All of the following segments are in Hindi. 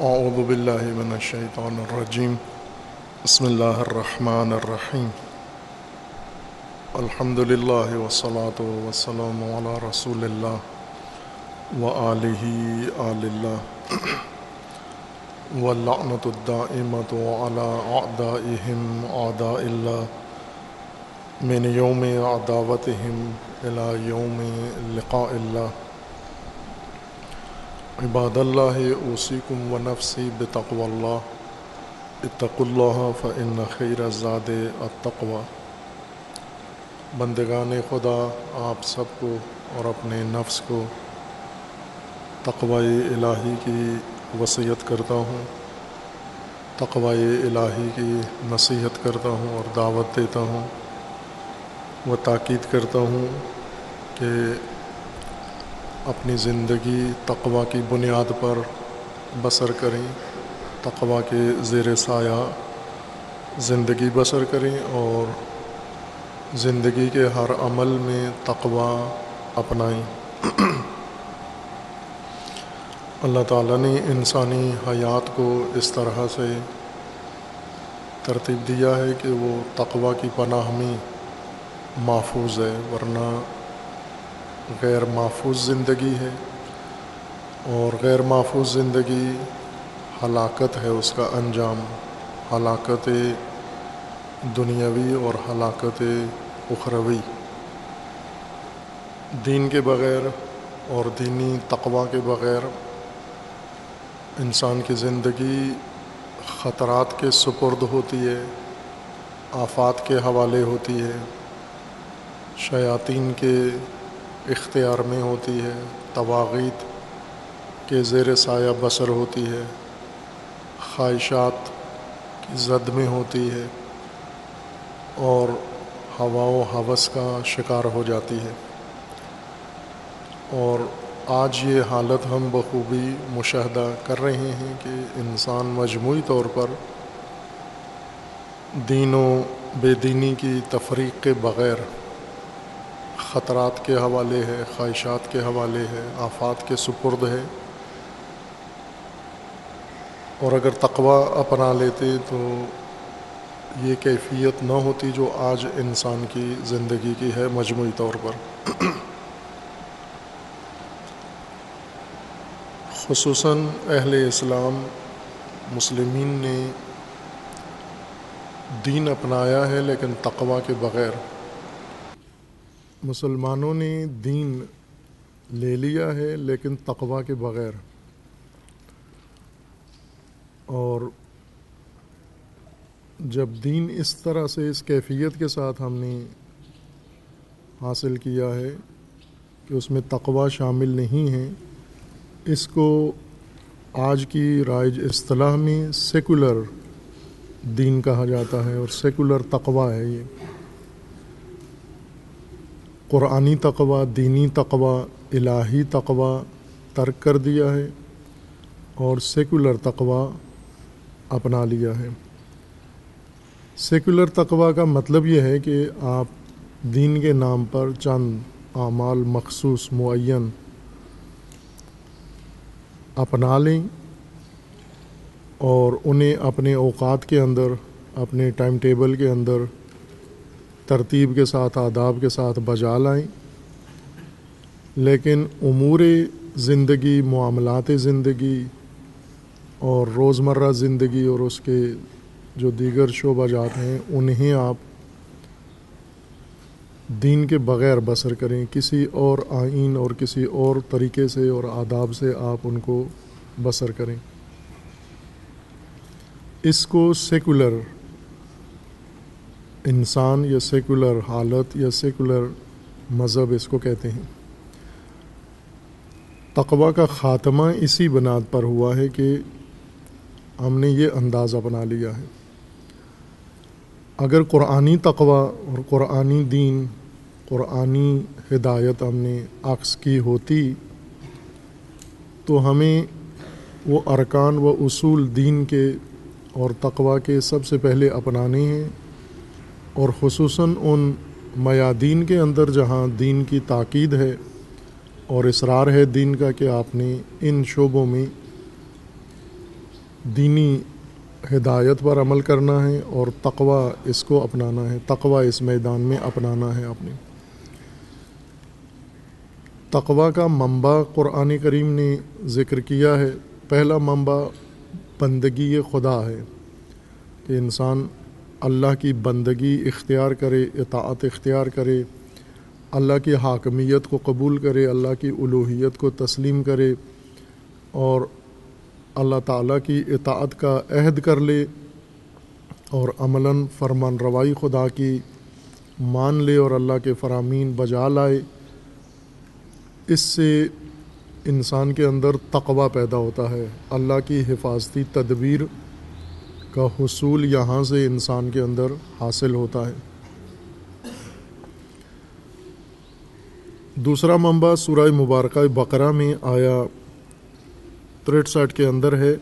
أعوذ بالله من الشيطان الرجيم بسم الله الرحمن الرحيم الحمد لله والصلاة والسلام على رسول الله وآله آل الله واللعنة الدائمة على أعدائهم أعداء الله من يوم عداوتهم إلى يوم لقاء الله इबादल्ला ओसीकुम व नफसी बतकवल्ला इतकल्ला फ़िन खैर ज़ाद अतवा बंदगान खुदा आप सबको और अपने नफ्स को तकवा इलाही की वसीयत करता हूँ तकवा इलाही की नसीहत करता हूँ और दावत देता हूँ व ताक़द करता हूँ कि अपनी ज़िंदगी तकवा की बुनियाद पर बसर करें तकवा के ज़ेर साया ज़िंदगी बसर करें और ज़िंदगी के हर अमल में तकवा अपनाएं अल्लाह ताला ने इंसानी हयात को इस तरह से तरतीब दिया है कि वो तकवा की पनाह में महफूज है वरना गैर महफूज ज़िंदगी है और गैर महफूज ज़िंदगी हलाकत है उसका अंजाम हलाकत दुनियावी और हलाकत उखरवी दीन के बग़ैर और दीनी तकवा के बग़ैर इंसान की ज़िंदगी ख़तरात के सुपुर्द होती है आफात के हवाले होती है शयातीन के इख्तियार में होती है तवागीत के ज़ेर साया बसर होती है ख्वाहिशात की जद में होती है और हवा व हवस का शिकार हो जाती है और आज ये हालत हम बखूबी मुशाह कर रहे हैं कि इंसान मजमू तौर पर दीनों बेदीनी की तफरीक के बग़ैर ख़तरात के हवाले है ख्वाहिशात के हवाले है आफात के सुपुर्द है और अगर तकवा अपना लेते तो ये कैफियत ना होती जो आज इंसान की ज़िंदगी की है मजमू तौर पर खसूस अहल इस्लाम मुसलमिन ने दीन अपनाया है लेकिन तकवा के बग़ैर मुसलमानों ने दीन ले लिया है लेकिन तकवा के बग़ैर और जब दीन इस तरह से इस कैफियत के साथ हमने हासिल किया है कि उसमें तकवा शामिल नहीं है इसको आज की राइज असलाह में सेकुलर दीन कहा जाता है और सेकुलर तकवा है ये कुरानी तकवा दीनी तकवा इलाही तकवा तर्क कर दिया है और सेकुलर तकवा अपना लिया है सेकुलर तकवा का मतलब यह है कि आप दीन के नाम पर चंद आमाल मखसूस मुन अपना लें और उन्हें अपने औकात के अंदर अपने टाइम टेबल के अंदर तरतीब के साथ आदाब के साथ बजा लाएं लेकिन उमूर ज़िंदगी मामलात ज़िंदगी और रोज़मर्रा ज़िंदगी और उसके जो दीगर शोबा जाते हैं उन्हें आप दीन के बग़ैर बसर करें किसी और आइन और किसी और तरीके से और आदाब से आप उनको बसर करें इसको सेकुलर इंसान या सेकुलर हालत या सेकुलर मज़हब इसको कहते हैं तकवा का ख़ात्मा इसी बुनियाद पर हुआ है कि हमने ये अंदाज़ अपना लिया है अगर कुरानी तकवा और कुरानी दीन कुरानी हिदायत हमने अक्स की होती तो हमें वो अरकान व उसूल दीन के और तकवा के सबसे पहले अपनाने हैं और खसूस उन मयादीन के अंदर जहाँ दीन की ताक़द है और इसरार है दीन का कि आपने इन शोबों में दीनी हिदायत पर अमल करना है और तकवा इसको अपनाना है तकवा इस मैदान में अपनाना है आपने तकवा का मंबा क़ुरान करीम ने ज़िक्र किया है पहला मंबा बंदगी खुदा है कि इंसान अल्लाह की बंदगी इख्तियार करे इतात इख्तियार करे अल्लाह की हाकमियत को कबूल करे अल्लाह की उलूहियत को तस्लीम करे और अल्लाह ताला की इतात का अहद कर ले और अमलन फरमान रवाई खुदा की मान ले और अल्लाह के फरामीन बजा लाए इससे इंसान के अंदर तकवा पैदा होता है अल्लाह की हिफाजती तदबीर का हसूल यहाँ से इंसान के अंदर हासिल होता है दूसरा मंबा सूरह मुबारक बकरा में आया तिरसठ के अंदर है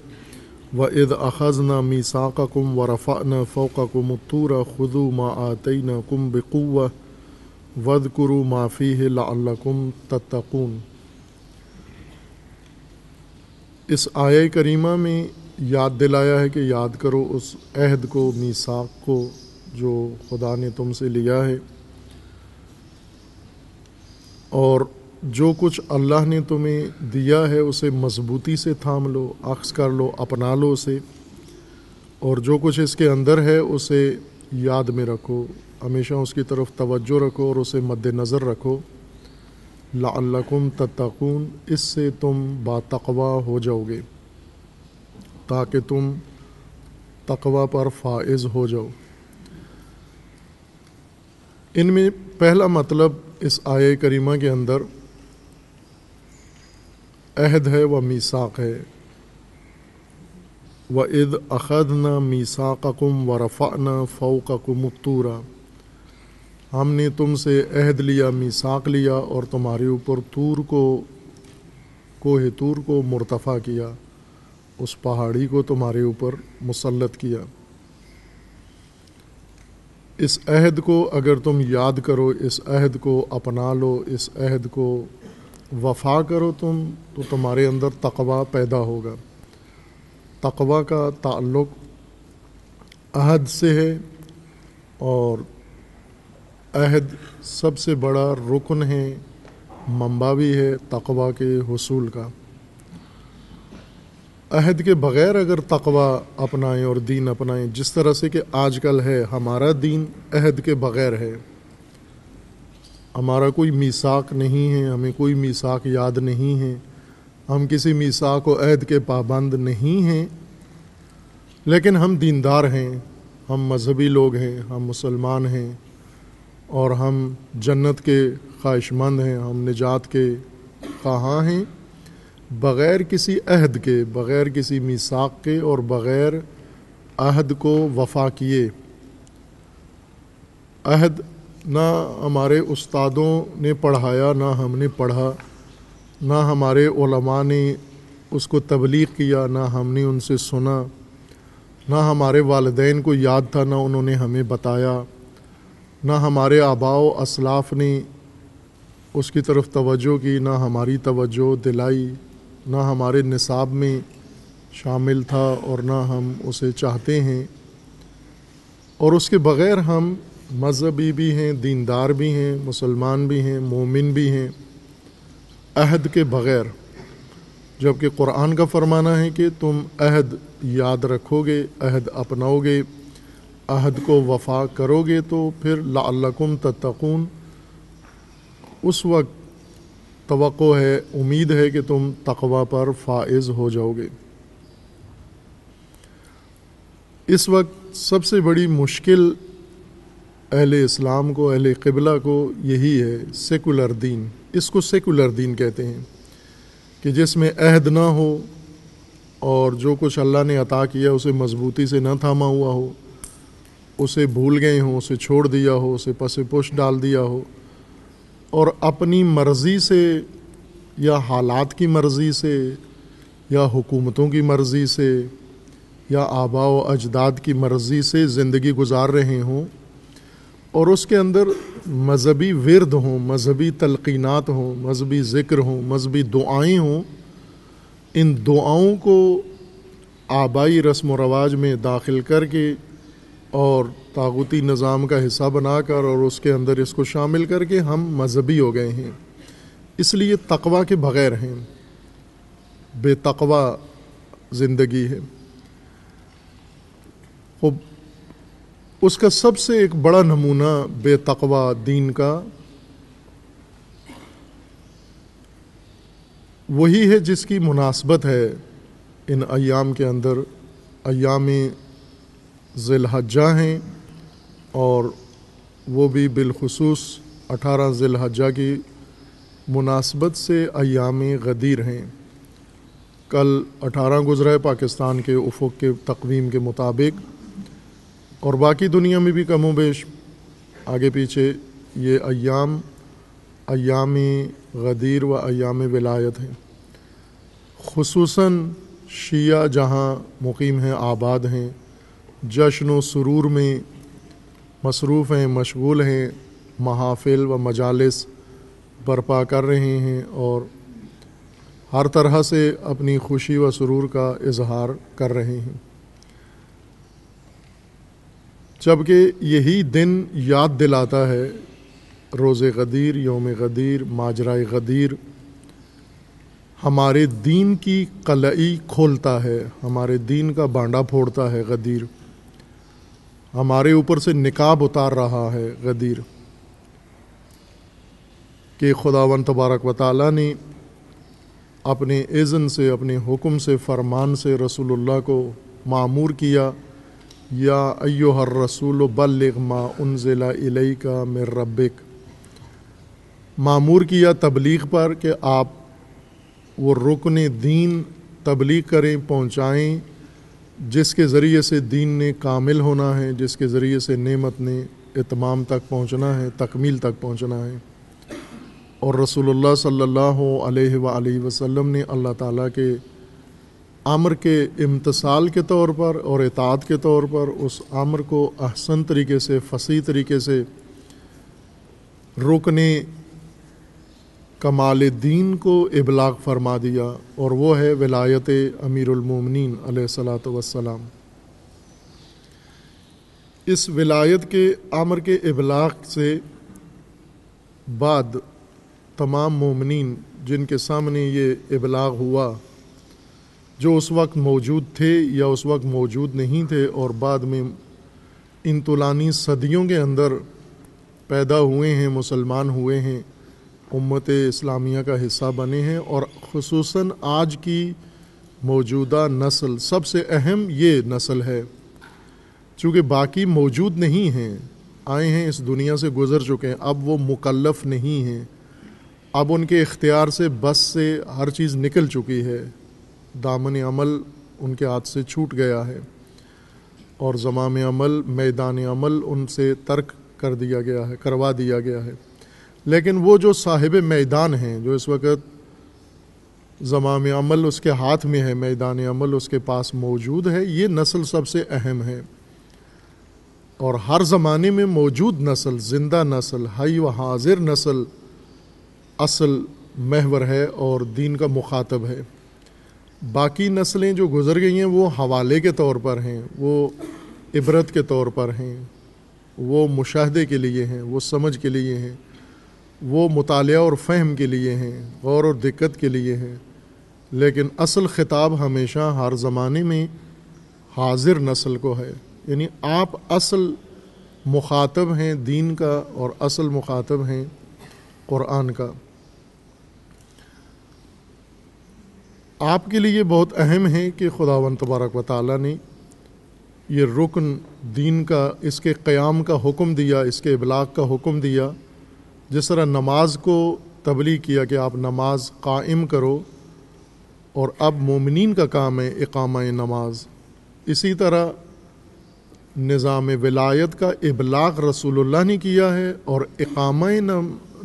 व इद अखज़ ना मीसा का कुम व रफ़ा न फ़ोक कुम तूर खुदु मा आतई न कुम बकुव वद कुरु माफ़ी है लाकुम तत्कून इस आय करीमा में याद दिलाया है कि याद करो उस अहद को मीसाक को जो खुदा ने तुमसे लिया है और जो कुछ अल्लाह ने तुम्हें दिया है उसे मजबूती से थाम लो अक्स कर लो अपना लो उसे और जो कुछ इसके अंदर है उसे याद में रखो हमेशा उसकी तरफ तवज्जो रखो और उसे मद्देनज़र रखो लाकुम तत्कून इससे तुम बातकवा हो जाओगे ताकि तुम तकवा पर फाइज हो जाओ इनमें पहला मतलब इस आय करीमा के अंदर अहद है व मीसाक है व इद का कुम व रफ़ा न कुम तूरा हमने तुमसे अहद लिया मीसाक लिया और तुम्हारे ऊपर तूर को कोहे तूर को मुरतफ़ा किया उस पहाड़ी को तुम्हारे ऊपर मुसलत किया इस अहद को अगर तुम याद करो इस अहद को अपना लो इस अहद को वफा करो तुम तो तुम्हारे अंदर तकवा पैदा होगा तकवा का ताल्लुक अहद से है और अहद सबसे बड़ा रुकन है मंबा भी है तकवा के हसूल का अहद के बग़ैर अगर तकवा अपनाएं और दीन अपनाएं जिस तरह से कि आज कल है हमारा दीन अहद के बग़ैर है हमारा कोई मीसाक नहीं है हमें कोई मीसाक याद नहीं है हम किसी मीसाक और अहद के पाबंद नहीं हैं लेकिन हम दीनदार हैं हम मजहबी लोग हैं हम मुसलमान हैं और हम जन्नत के ख्वाहिशमंद हैं हम निजात के कहाँ हैं बग़ैर किसी अहद के बग़ैर किसी मिसाक के और बग़ैर अहद को वफा किए अहद ना हमारे उस्तादों ने पढ़ाया ना हमने पढ़ा ना हमारे ने उसको तबलीग किया ना हमने उनसे सुना ना हमारे वालदेन को याद था ना उन्होंने हमें बताया ना हमारे आबाओ असलाफ ने उसकी तरफ तवज्जो की ना हमारी तवज्जो दिलाई ना हमारे निसाब में शामिल था और ना हम उसे चाहते हैं और उसके बग़ैर हम मजहबी भी हैं दीनदार भी हैं मुसलमान भी हैं मोमिन भी हैं अहद के बग़ैर जबकि कुरान का फरमाना है कि तुम अहद याद रखोगे अहद अपनाओगे अहद को वफा करोगे तो फिर लाकुम तत्कून उस वक्त तो है उम्मीद है कि तुम तकवा पर फाइज हो जाओगे इस वक्त सबसे बड़ी मुश्किल अहल इस्लाम को अहल कबला को यही है सेकुलर दीन इसको सेकुलर दीन कहते हैं कि जिसमें अहद ना हो और जो कुछ अल्लाह ने अता किया उसे मजबूती से ना थामा हुआ हो उसे भूल गए हों उसे छोड़ दिया हो उसे पसे पुश डाल दिया हो और अपनी मर्ज़ी से या हालात की मर्ज़ी से या हुकूमतों की मर्ज़ी से या आबा व अजदाद की मर्ज़ी से ज़िंदगी गुजार रहे हों और उसके अंदर मजहबी विरद हों मजहबी तलक़ीनात हों मजहबी ज़िक्र हों मजहबी दुआएँ हों इन दुआओं को आबाई रस्म व रवाज में दाखिल करके और तागूती निज़ाम का हिस्सा बनाकर और उसके अंदर इसको शामिल करके हम मजहबी हो गए हैं इसलिए तकवा के बग़ैर हैं बेतकवा ज़िंदगी है खूब उसका सबसे एक बड़ा नमूना बेतकवा दीन का वही है जिसकी मुनासबत है इन अयाम के अंदर अयाम ज़िलहजा हैं और वो भी बिलखसूस अठारह ज़िलहजा की मुनासबत से अयाम गदीर हैं कल अठारह गुजरा पाकिस्तान के उफुक के तकवीम के मुताबिक और बाकी दुनिया में भी कमो बेश आगे पीछे ये अयाम अयाम गदीर व अयाम विलायत हैं खसूस शीह जहाँ मुकीम हैं आबाद हैं जश्न व सुरूर में मसरूफ़ हैं मशगूल हैं महाफिल व मजालस बरपा कर रहे हैं और हर तरह से अपनी खुशी व सुरूर का इजहार कर रहे हैं जबकि यही दिन याद दिलाता है रोज़ गदीर योम गदीर माजरा गदीर हमारे दीन की कलई खोलता है हमारे दीन का बांडा फोड़ता है गदीर हमारे ऊपर से निकाब उतार रहा है गदीर खुदा खुदावन तबारक व ताली ने अपने इज़न से अपने हुक्म से फरमान से रसूलुल्लाह को मामूर किया या अयो हर रसूल बल्लिग मा उनजिला इलई का मेर रबिक मामूर किया तबलीग पर कि आप वो रुकन दीन तबलीग करें पहुँचाएँ जिसके ज़रिए से दीन ने कामिल होना है जिसके ज़रिए से नेमत ने इतमाम तक पहुँचना है तकमील तक पहुँचना है और रसूलुल्लाह सल्लल्लाहु अलैहि वसल्लम ने अल्लाह ताला के आमर के इम्तसाल के तौर पर और इताद के तौर पर उस आमर को अहसन तरीके से फसी तरीके से रोकने कमाल दीन को इबलाग फरमा दिया और वो है विलायत वलायत अमीरमिन सलाम इस विलायत के आमर के इबलाग से बाद तमाम मोमिन जिनके सामने ये इबलाग हुआ जो उस वक्त मौजूद थे या उस वक्त मौजूद नहीं थे और बाद में इन तुलानी सदियों के अंदर पैदा हुए हैं मुसलमान हुए हैं उम्मत इस्लामिया का हिस्सा बने हैं और खूस आज की मौजूदा नस्ल सबसे अहम ये नस्ल है चूँकि बाकी मौजूद नहीं हैं आए हैं इस दुनिया से गुज़र चुके हैं अब वो मुकलफ नहीं हैं अब उनके इख्तियार से बस से हर चीज़ निकल चुकी है दामन अमल उनके हाथ से छूट गया है और ज़माम अमल मैदान अमल उनसे तर्क कर दिया गया है करवा दिया गया है लेकिन वो जो साहिब मैदान हैं जो इस वक्त जमाम अमल उसके हाथ में है मैदान अमल उसके पास मौजूद है ये नस्ल सबसे अहम है और हर ज़माने में मौजूद नस्ल ज़िंदा नस्ल हई व हाजिर नस्ल असल महवर है और दीन का मुखातब है बाकी नस्लें जो गुज़र गई हैं वो हवाले के तौर पर हैं वो इबरत के तौर पर हैं वो मुशाहदे के लिए हैं वो समझ के लिए हैं वो मुताल और फ़हम के लिए हैं गौर और दिक्कत के लिए हैं लेकिन असल ख़िताब हमेशा हर ज़माने में हाजिर नस्ल को है यानी आप असल मुखातब हैं दीन का और असल मुखातब हैं क़ुरान का आपके लिए बहुत अहम है कि खुदावन तबारक व ताली ने यह रुकन दीन का इसके क़्याम का हुक्म दिया इसके इबलाग का हुक्म दिया जिस तरह नमाज को तबली किया कि आप नमाज कायम करो और अब मोमिन का काम है इकाम नमाज इसी तरह निज़ाम विलायत का इबलाग रसूलुल्लाह ने किया है और इकाम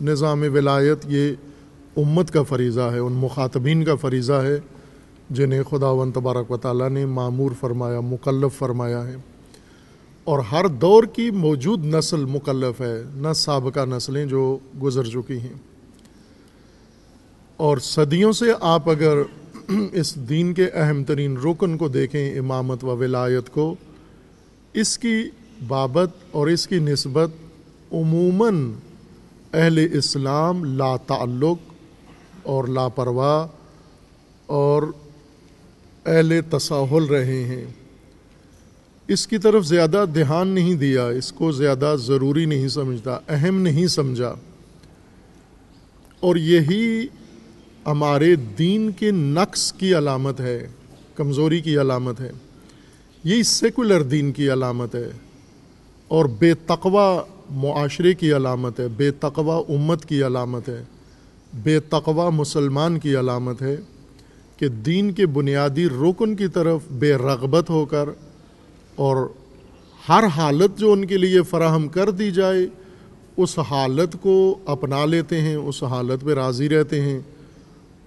निज़ाम विलायत ये उम्मत का फरीज़ा है उन मुखातबीन का फरीज़ा है जिन्हें खुदावन तबारक वाली ने मामूर फरमाया मुकल्लफ़ फरमाया है और हर दौर की मौजूद नस्ल मुकलफ है न सबका नस्लें जो गुज़र चुकी हैं और सदियों से आप अगर इस दीन के अहम तरीन रुकन को देखें इमामत व विलायत को इसकी बाबत और इसकी नस्बत उमूमन अहल इस्लाम ला और लापरवाह और अहल तसाहल रहे हैं इसकी तरफ ज़्यादा ध्यान नहीं दिया इसको ज़्यादा ज़रूरी नहीं समझता अहम नहीं समझा और यही हमारे दीन के नक्स की अलामत है कमज़ोरी की अलामत है यही सेकुलर दीन की अलामत है और बेतकवा माशरे की अलामत है बेतकवा उम्मत की अलामत है बेतकवा मुसलमान की अलामत है कि दीन के बुनियादी रुकन की तरफ बेरगबत होकर और हर हालत जो उनके लिए फराहम कर दी जाए उस हालत को अपना लेते हैं उस हालत पे राज़ी रहते हैं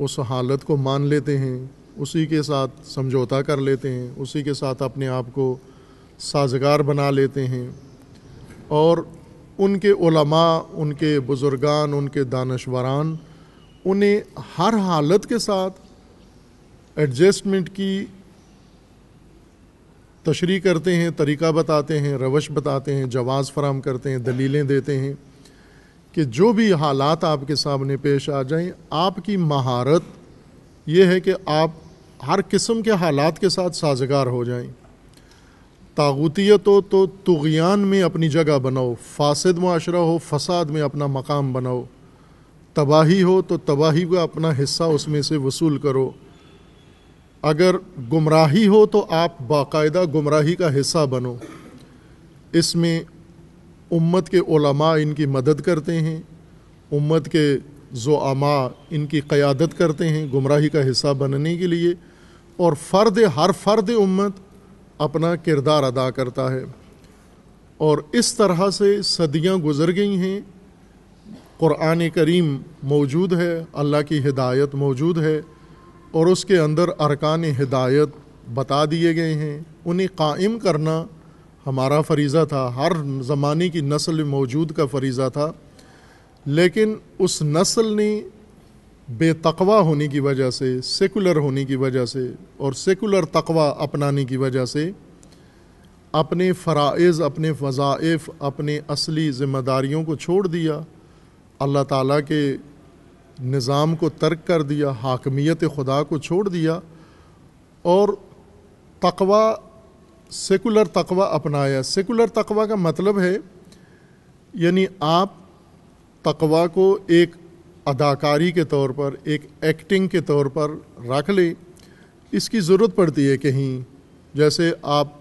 उस हालत को मान लेते हैं उसी के साथ समझौता कर लेते हैं उसी के साथ अपने आप को साजगार बना लेते हैं और उनके उलमा उनके बुज़ुर्गान उनके दानशवरान उन्हें हर हालत के साथ एडजस्टमेंट की तशरी करते हैं तरीका बताते हैं रवश बताते हैं जवाज़ फराम करते हैं दलीलें देते हैं कि जो भी हालात आपके सामने पेश आ जाएं आपकी महारत ये है कि आप हर किस्म के हालात के साथ साजगार हो जाएं तागुतियत हो तो तुगयान में अपनी जगह बनाओ फासद माशरा हो फसाद में अपना मकाम बनाओ तबाही हो तो तबाही का अपना हिस्सा उसमें से वसूल करो अगर गुमराही हो तो आप बाकायदा गुमराही का हिस्सा बनो इसमें उम्मत के उलमा इनकी मदद करते हैं उम्मत के जोआमा इनकी क़्यादत करते हैं गुमराही का हिस्सा बनने के लिए और फ़र्द हर फ़र्द उम्मत अपना किरदार अदा करता है और इस तरह से सदियां गुज़र गई हैं क़ुरान करीम मौजूद है अल्लाह की हिदायत मौजूद है और उसके अंदर अरकान हिदायत बता दिए गए हैं उन्हें कायम करना हमारा फरीज़ा था हर ज़माने की नस्ल मौजूद का फरीज़ा था लेकिन उस नस्ल ने बेतकवा होने की वजह से सेकुलर होने की वजह से और सेकुलर तकवा अपनाने की वजह से अपने फ़राइज़ अपने वज़ाइफ अपने असली ज़िम्मेदारियों को छोड़ दिया अल्लाह ताला के निज़ाम को तर्क कर दिया हाकमियत खुदा को छोड़ दिया और तकवा सेकुलर तकवा अपनाया सेकुलर तकवा का मतलब है यानी आप तकवा को एक अदाकारी के तौर पर एक एक्टिंग के तौर पर रख लें इसकी ज़रूरत पड़ती है कहीं जैसे आप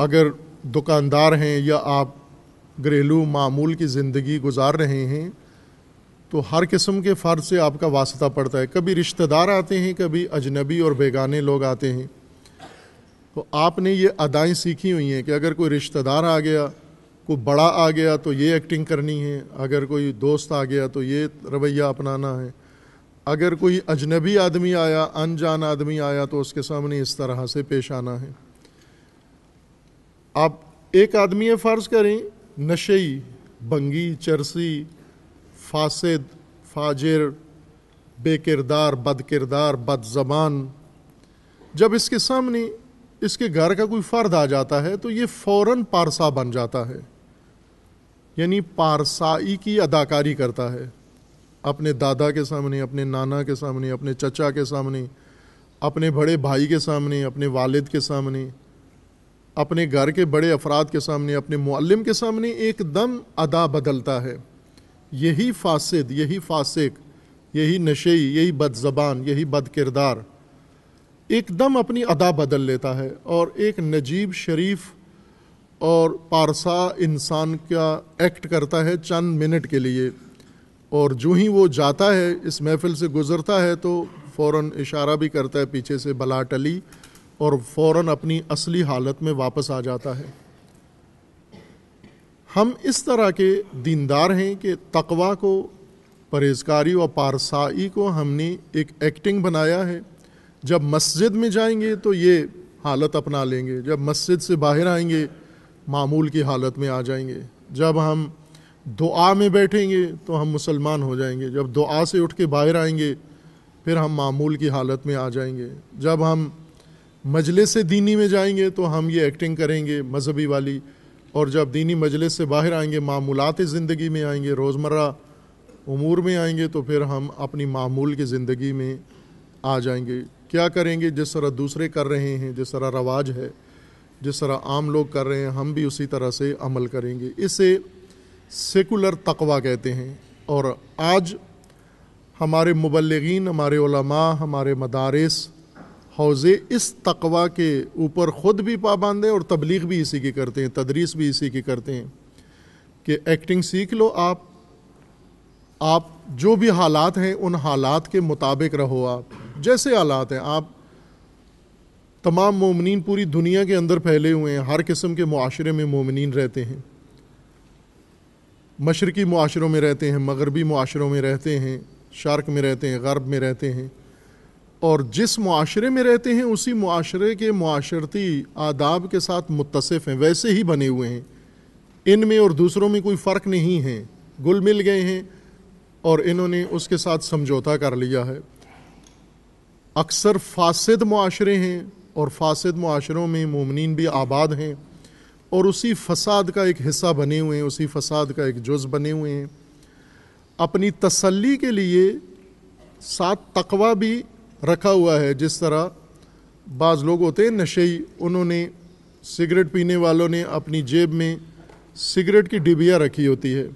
अगर दुकानदार हैं या आप घरेलू मामूल की ज़िंदगी गुजार रहे हैं तो हर किस्म के फ़र्ज से आपका वास्ता पड़ता है कभी रिश्तेदार आते हैं कभी अजनबी और बेगाने लोग आते हैं तो आपने ये अदाएँ सीखी हुई हैं कि अगर कोई रिश्तेदार आ गया कोई बड़ा आ गया तो ये एक्टिंग करनी है अगर कोई दोस्त आ गया तो ये रवैया अपनाना है अगर कोई अजनबी आदमी आया अनजान आदमी आया तो उसके सामने इस तरह से पेश आना है आप एक आदमी फ़र्ज़ करें नशे बंगी चरसी फासद फाजिर बेकिरदार बदकिरदार बदजबान जब इसके सामने इसके घर का कोई फ़र्द आ जाता है तो ये फ़ौरन पारसा बन जाता है यानी पारसाई की अदाकारी करता है अपने दादा के सामने अपने नाना के सामने अपने चचा के सामने अपने बड़े भाई के सामने अपने वालिद के सामने अपने घर के बड़े अफराद के सामने अपने मुअल्लिम के सामने एकदम अदा बदलता है यही फासिद यही फासिक यही नशेई यही बदजबान यही बद किरदार एकदम अपनी अदा बदल लेता है और एक नजीब शरीफ और पारसा इंसान का एक्ट करता है चंद मिनट के लिए और जो ही वो जाता है इस महफिल से गुज़रता है तो फ़ौर इशारा भी करता है पीछे से बला टली और फ़ौर अपनी असली हालत में वापस आ जाता है हम इस तरह के दीनदार हैं कि तकवा को परहेजकारी व पारसाई को हमने एक एक्टिंग बनाया है जब मस्जिद में जाएंगे तो ये हालत अपना लेंगे जब मस्जिद से बाहर आएंगे मामूल की हालत में आ जाएंगे जब हम दुआ में बैठेंगे तो हम मुसलमान हो जाएंगे जब दुआ से उठ के बाहर आएंगे फिर हम मामूल की हालत में आ जाएंगे जब हम मजलिस दीनी में जाएंगे तो हम ये एक्टिंग करेंगे मजहबी वाली और जब दीनी मजलिस से बाहर आएंगे मामूलत ज़िंदगी में आएंगे रोज़मर्रा उमूर में आएंगे तो फिर हम अपनी मामूल की ज़िंदगी में आ जाएंगे क्या करेंगे जिस तरह दूसरे कर रहे हैं जिस तरह रवाज है जिस तरह आम लोग कर रहे हैं हम भी उसी तरह से अमल करेंगे इसे सेकुलर तकवा कहते हैं और आज हमारे मुबलगिन हमारे उलमा हमारे मदारस हौज़े इस तकवा के ऊपर ख़ुद भी पाबंद है और तबलीग भी इसी की करते हैं तदरीस भी इसी की करते हैं कि एक्टिंग सीख लो आप आप जो भी हालात हैं उन हालात के मुताबिक रहो आप जैसे हालात हैं आप तमाम ममिन पूरी दुनिया के अंदर फैले हुए हैं हर किस्म के माशरे में ममिन रहते हैं मशरकी माशरों में रहते हैं मगरबी माशरों में रहते हैं शार्क में रहते हैं गरब में रहते हैं और जिस मुआरे में रहते हैं उसी मुआरे के माशरती आदाब के साथ मुतसफ़ हैं वैसे ही बने हुए हैं इन में और दूसरों में कोई फ़र्क नहीं है गुल मिल गए हैं और इन्होंने उसके साथ समझौता कर लिया है अक्सर फासद माशरे हैं और फासद माशरों में ममिन भी आबाद हैं और उसी फसाद का एक हिस्सा बने हुए हैं उसी फसाद का एक जुज़ बने हुए हैं अपनी तसली के लिए सात तकवा भी रखा हुआ है जिस तरह बाज़ लोग होते हैं नशेई उन्होंने सिगरेट पीने वालों ने अपनी जेब में सिगरेट की डिबिया रखी होती है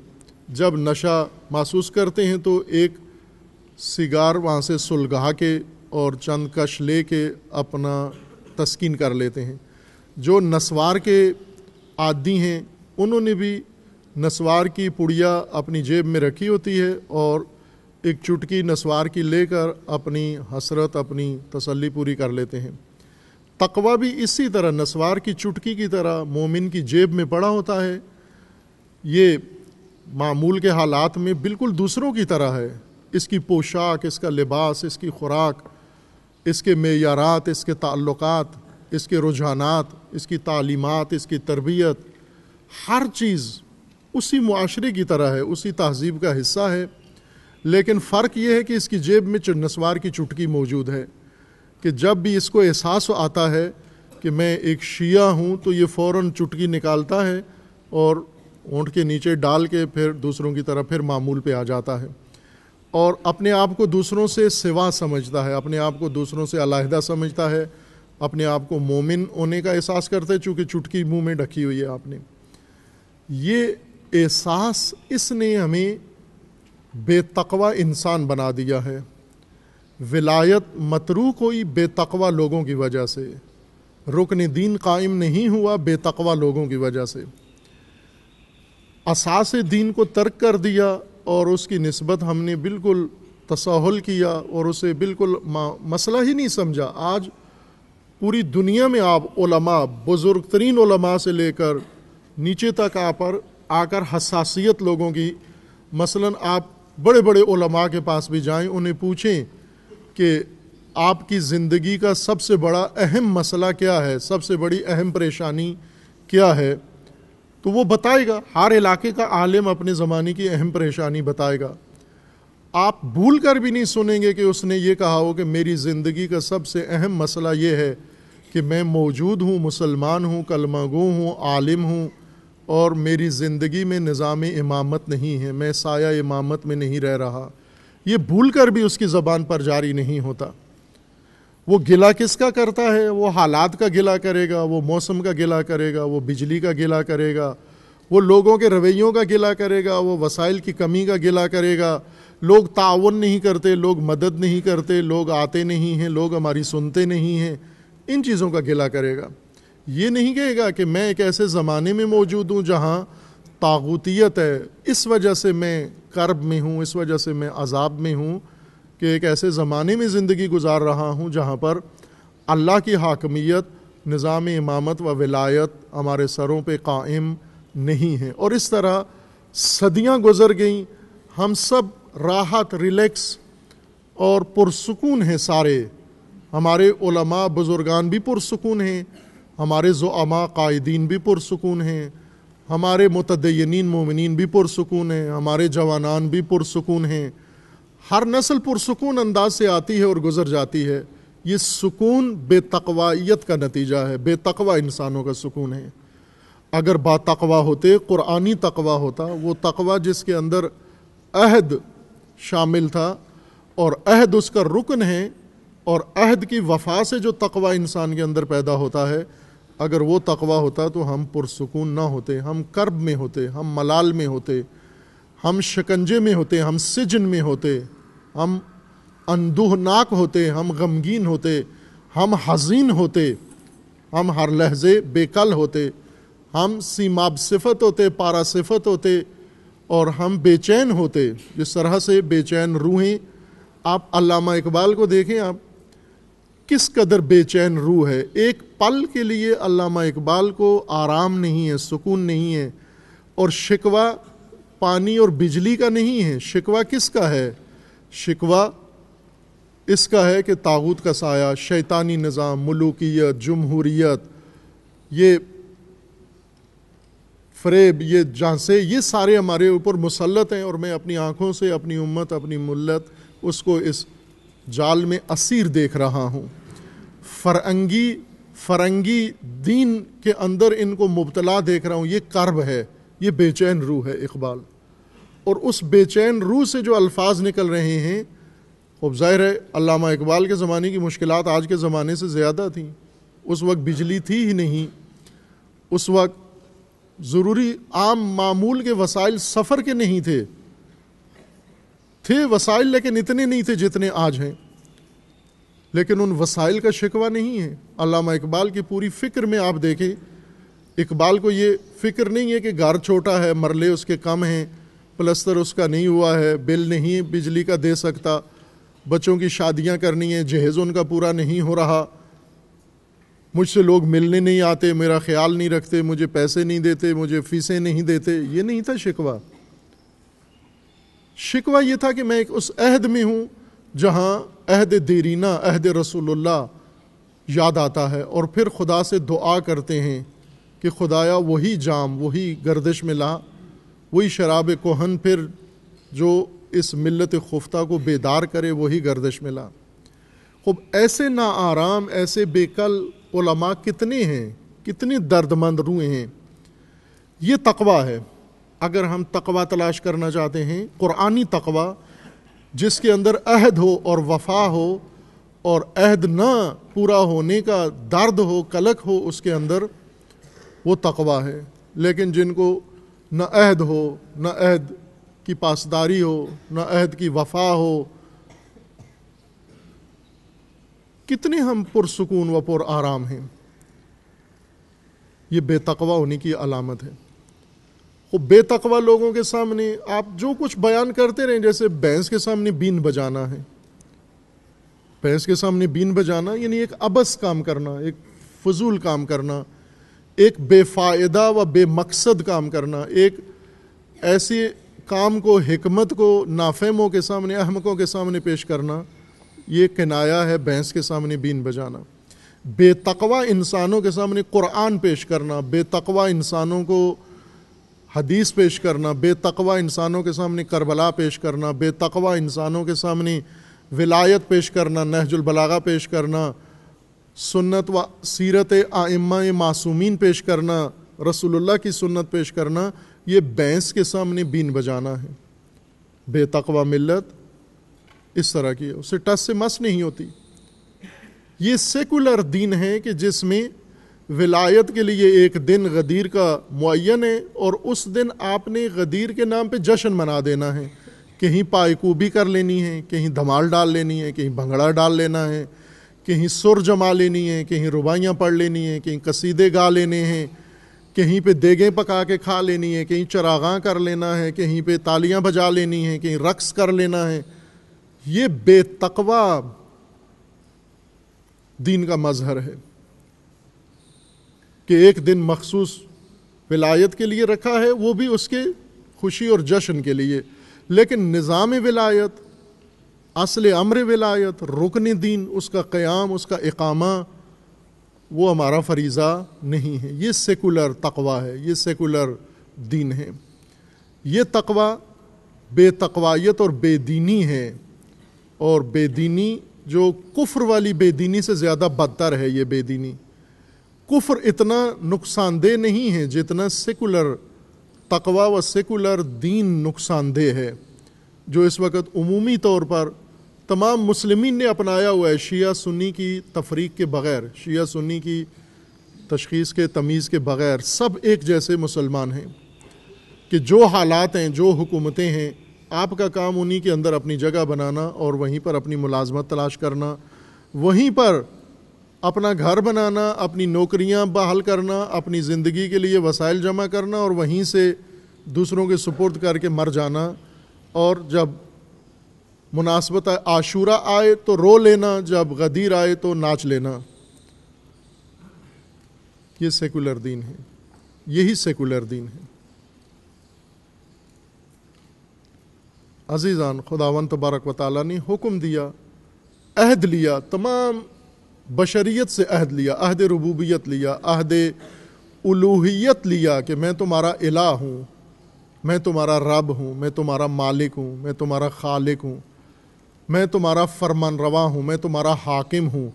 जब नशा महसूस करते हैं तो एक सिगार वहाँ से सुलगा के और चंद कश ले के अपना तस्किन कर लेते हैं जो नसवार के आदि हैं उन्होंने भी नसवार की पुड़िया अपनी जेब में रखी होती है और एक चुटकी नस्वार की लेकर अपनी हसरत अपनी तसल्ली पूरी कर लेते हैं तकवा भी इसी तरह नस्वार की चुटकी की तरह मोमिन की जेब में पड़ा होता है ये मामूल के हालात में बिल्कुल दूसरों की तरह है इसकी पोशाक इसका लिबास इसकी खुराक इसके मैारात इसके ताल्लुकात इसके रुझानात इसकी तालीमात इसकी तरबियत हर चीज़ उसी माशरे की तरह है उसी तहजीब का हिस्सा है लेकिन फ़र्क ये है कि इसकी जेब में नस्वार की चुटकी मौजूद है कि जब भी इसको एहसास आता है कि मैं एक शिया हूँ तो ये फ़ौर चुटकी निकालता है और ऊँट के नीचे डाल के फिर दूसरों की तरफ फिर मामूल पे आ जाता है और अपने आप को दूसरों से सिवा समझता है अपने आप को दूसरों से अलाहदा समझता है अपने आप को मोमिन होने का एहसास करते चूँकि चुटकी मुंह में ढकी हुई है आपने ये एहसास इसने हमें बेतकवा इंसान बना दिया है विलायत मतरू कोई बेतकवा लोगों की वजह से रुकन दीन कायम नहीं हुआ बेतकवा लोगों की वजह से असास दीन को तर्क कर दिया और उसकी नस्बत हमने बिल्कुल तसहल किया और उसे बिल्कुल मसला ही नहीं समझा आज पूरी दुनिया में आप बुज़ुर्ग तरीन से लेकर नीचे तक आप आकर हसासीत लोगों की मसलन आप बड़े बड़े उलमा के पास भी जाएं उन्हें पूछें कि आपकी ज़िंदगी का सबसे बड़ा अहम मसला क्या है सबसे बड़ी अहम परेशानी क्या है तो वो बताएगा हर इलाके का आलिम अपने ज़माने की अहम परेशानी बताएगा आप भूल कर भी नहीं सुनेंगे कि उसने ये कहा हो कि मेरी ज़िंदगी का सबसे अहम मसला ये है कि मैं मौजूद हूँ मुसलमान हूँ कलमागो हूँ आलिम हूँ और मेरी ज़िंदगी में निज़ाम इमामत नहीं है मैं साया इमामत में नहीं रह रहा ये भूल कर भी उसकी ज़बान पर जारी नहीं होता वो गिला किसका करता है वो हालात का गिला करेगा वो मौसम का गिला करेगा वो बिजली का गिला करेगा वो लोगों के रवैयों का गिला करेगा वो वसाइल की कमी का गिला करेगा लोग ताउन नहीं करते लोग मदद नहीं करते लोग आते नहीं हैं लोग हमारी सुनते नहीं हैं इन चीज़ों का गिला करेगा ये नहीं कहेगा कि मैं एक ऐसे ज़माने में मौजूद हूँ जहाँ तागूतियत है इस वजह से मैं कर्ब में हूँ इस वजह से मैं अजाब में हूँ कि एक ऐसे ज़माने में ज़िंदगी गुजार रहा हूँ जहाँ पर अल्लाह की हाकमियत निज़ाम इमामत व विलायत हमारे सरों पर कायम नहीं है और इस तरह सदियाँ गुजर गईं हम सब राहत रिलैक्स और पुरसकून हैं सारे हमारे बुज़ुर्गान भी पुरसकून हैं हमारे ज़ुआमा कायदीन भी पुरसकून हैं हमारे मतदयन ममिन भी पुरसकून हैं हमारे जवानान भी पुरसकून हैं हर नस्ल पुरसकून अंदाज से आती है और गुजर जाती है ये सुकून बेतकवाइत का नतीजा है बेतकवा इंसानों का सुकून है अगर बातकवा होते कुरानी तकवा होता वो तकवा जिसके अंदर अहद शामिल था और अहद उसका रुकन है और अहद की वफा से जो तकवा इंसान के अंदर पैदा होता है अगर वो तकवा होता तो हम पुरसकून ना होते हम कर्ब में होते हम मलाल में होते हम शिकंजे में होते हम सिजन में होते हम अंदूहनाक होते हम गमगीन होते हम हजीन होते हम हर लहजे बेकल होते हम सीमाब सिफत होते पारा सिफत होते और हम बेचैन होते जिस तरह से बेचैन रूहें आप अलामा इकबाल को देखें आप किस कदर बेचैन रूह है एक पल के लिए अल्लामा इकबाल को आराम नहीं है सुकून नहीं है और शिकवा पानी और बिजली का नहीं है शिकवा किसका है शिकवा इसका है कि ताबूत का साया शैतानी निज़ाम मलूकियत जमहूरीत ये फ्रेब ये झांसे ये सारे हमारे ऊपर मुसलत हैं और मैं अपनी आँखों से अपनी उम्मत अपनी मुल्लत उसको इस जाल में असीर देख रहा हूँ फरंगी फरंगी दीन के अंदर इनको मुबतला देख रहा हूँ ये कर्ब है ये बेचैन रूह है इकबाल और उस बेचैन रूह से जो अल्फाज निकल रहे हैं अब ज़ाहिर है अल्लामा इकबाल के ज़माने की मुश्किल आज के ज़माने से ज़्यादा थी उस वक्त बिजली थी ही नहीं उस वक्त ज़रूरी आम मामूल के वसाइल सफ़र के नहीं थे थे वसाइल लेकिन इतने नहीं थे जितने आज हैं लेकिन उन वसाइल का शिकवा नहीं है अलामा इकबाल की पूरी फ़िक्र में आप देखें इकबाल को ये फ़िक्र नहीं है कि घर छोटा है मरले उसके कम हैं प्लस्तर उसका नहीं हुआ है बिल नहीं बिजली का दे सकता बच्चों की शादियाँ करनी है जहेज़ उनका पूरा नहीं हो रहा मुझसे लोग मिलने नहीं आते मेरा ख्याल नहीं रखते मुझे पैसे नहीं देते मुझे फीसें नहीं देते ये नहीं था शिकवा शिकवा ये था कि मैं एक उस अहद में हूँ जहाँ अहद देरीना अहद रसूलुल्लाह याद आता है और फिर खुदा से दुआ करते हैं कि खुदाया वही जाम वही गर्दिश में ला वही शराब कोहन फिर जो इस मिलत खुफ्ता को बेदार करे वही गर्दिश में ला खूब ऐसे ना आराम ऐसे बेकल ओलमा कितने हैं कितने दर्दमंद रुए हैं ये तकवा है अगर हम तकवा तलाश करना चाहते हैं क़ुरानी तकवा जिसके अंदर अहद हो और वफा हो और अहद ना पूरा होने का दर्द हो कलक हो उसके अंदर वो तकवा है लेकिन जिनको न अहद हो न अहद की पासदारी हो न अहद की वफा हो कितने हम पुरसकून व पुर आराम हैं ये बेतकवा होने की अलामत है वो बेतकवा लोगों के सामने आप जो कुछ बयान करते रहें जैसे भैंस के सामने बीन बजाना है भैंस के सामने बीन बजाना यानी एक अबस काम करना एक फजूल काम करना एक बेफायदा व बेमकसद काम करना एक ऐसे काम को हमत को नाफेमों के सामने अहमकों के सामने पेश करना ये किनाया है भैंस के सामने बीन बजाना बेतकवा इंसानों के सामने कुरान पेश करना बेतकवा इंसानों को हदीस पेश करना बेतकवा इंसानों के सामने करबला पेश करना बेतकवा इंसानों के सामने विलायत पेश करना नहजुलबलागा पेश करना सुन्नत व सीरत आइम्मा मासूमीन पेश करना रसूलुल्लाह की सुन्नत पेश करना ये बैंस के सामने बीन बजाना है बेतकवा मिलत इस तरह की है उसे टस से मस नहीं होती ये सेकुलर दीन है कि जिसमें विलायत के लिए एक दिन गदीर का मुन है और उस दिन आपने गदीर के नाम पर जश्न मना देना है कहीं पायकूबी कर लेनी है कहीं धमाल डाल लेनी है कहीं भंगड़ा डाल लेना है कहीं सुर जमा लेनी है कहीं रुबाइयाँ पढ़ लेनी है कहीं कसीदे गा लेने हैं कहीं पे देगे पका के खा लेनी है कहीं चरागा कर लेना है कहीं पे तालियां बजा लेनी है कहीं रक्स कर लेना है ये बेतकवा दीन का मजहर है कि एक दिन मखसूस विलायत के लिए रखा है वो भी उसके खुशी और जश्न के लिए लेकिन निज़ाम विलायत असल अमर विलायत रुकन दीन उसका क़्याम उसका इकामा वो हमारा फरीज़ा नहीं है ये सेकुलर तकवा है ये सेकुलर दीन है ये तकवा बेतकवायत और बेदीनी है और बेदीनी जो कुफ्र वाली बेदीनी से ज़्यादा बदतर है ये बेदीनी कुफर इतना नुकसानदेह नहीं है जितना सेकुलर तकवा व सेकुलर दीन नुकसानदेह है जो इस वक्त उमूमी तौर पर तमाम मुसलमिन ने अपनाया हुआ है शिया सुन्नी की तफरीक के बग़ैर शिया सुन्नी की तशखीस के तमीज़ के बग़ैर सब एक जैसे मुसलमान हैं कि जो हालात हैं जो हुकूमतें हैं आपका काम उन्हीं के अंदर अपनी जगह बनाना और वहीं पर अपनी मुलाजमत तलाश करना वहीं पर अपना घर बनाना अपनी नौकरियां बहाल करना अपनी ज़िंदगी के लिए वसाइल जमा करना और वहीं से दूसरों के सुपुर्द करके मर जाना और जब मुनासबत आशूरा आए तो रो लेना जब गदीर आए तो नाच लेना ये सेकुलर दीन है यही सेकुलर दीन है अजीज़ान खुदावन तबारक वाली ने हुक्म दिया अहद लिया तमाम बशरीत से अहद लिया अहद रबूबियत लिया अहद उलूहियत लिया कि मैं तुम्हारा इला हूँ मैं तुम्हारा रब हूँ मैं तुम्हारा मालिक हूँ मैं तुम्हारा खालिक हूँ मैं तुम्हारा फरमान रवा हूँ मैं तुम्हारा हाकिम हूँ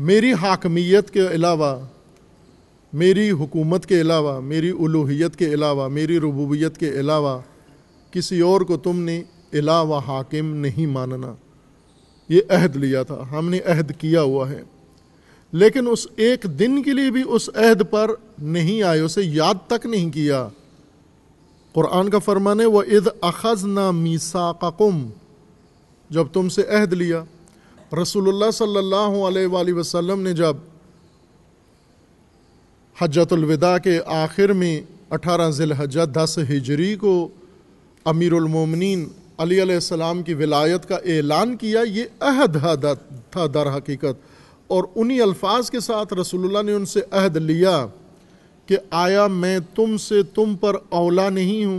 मेरी हाकमियत के अलावा मेरी हुकूमत के अलावा मेरी उलूहियत के अलावा मेरी रबूबियत के अलावा किसी और को तुमने अला व हाकिम नहीं मानना ये अहद लिया था हमने अहद किया हुआ है लेकिन उस एक दिन के लिए भी उस अहद पर नहीं आए उसे याद तक नहीं किया कुरान का फरमान है वह इद अखज ना मीसा जब तुमसे अहद लिया रसूलुल्लाह सल्लल्लाहु अलैहि वसल्लम ने जब हजतुलविदा के आखिर में अठारह ज़िलहजा दस हिजरी को अमीरमिन अली अलैहिस्सलाम की विलायत का ऐलान किया ये अहद था दर हकीकत और उन्हीं अल्फाज के साथ रसूलुल्लाह ने उनसे अहद लिया कि आया मैं तुम से तुम पर अवला नहीं हूँ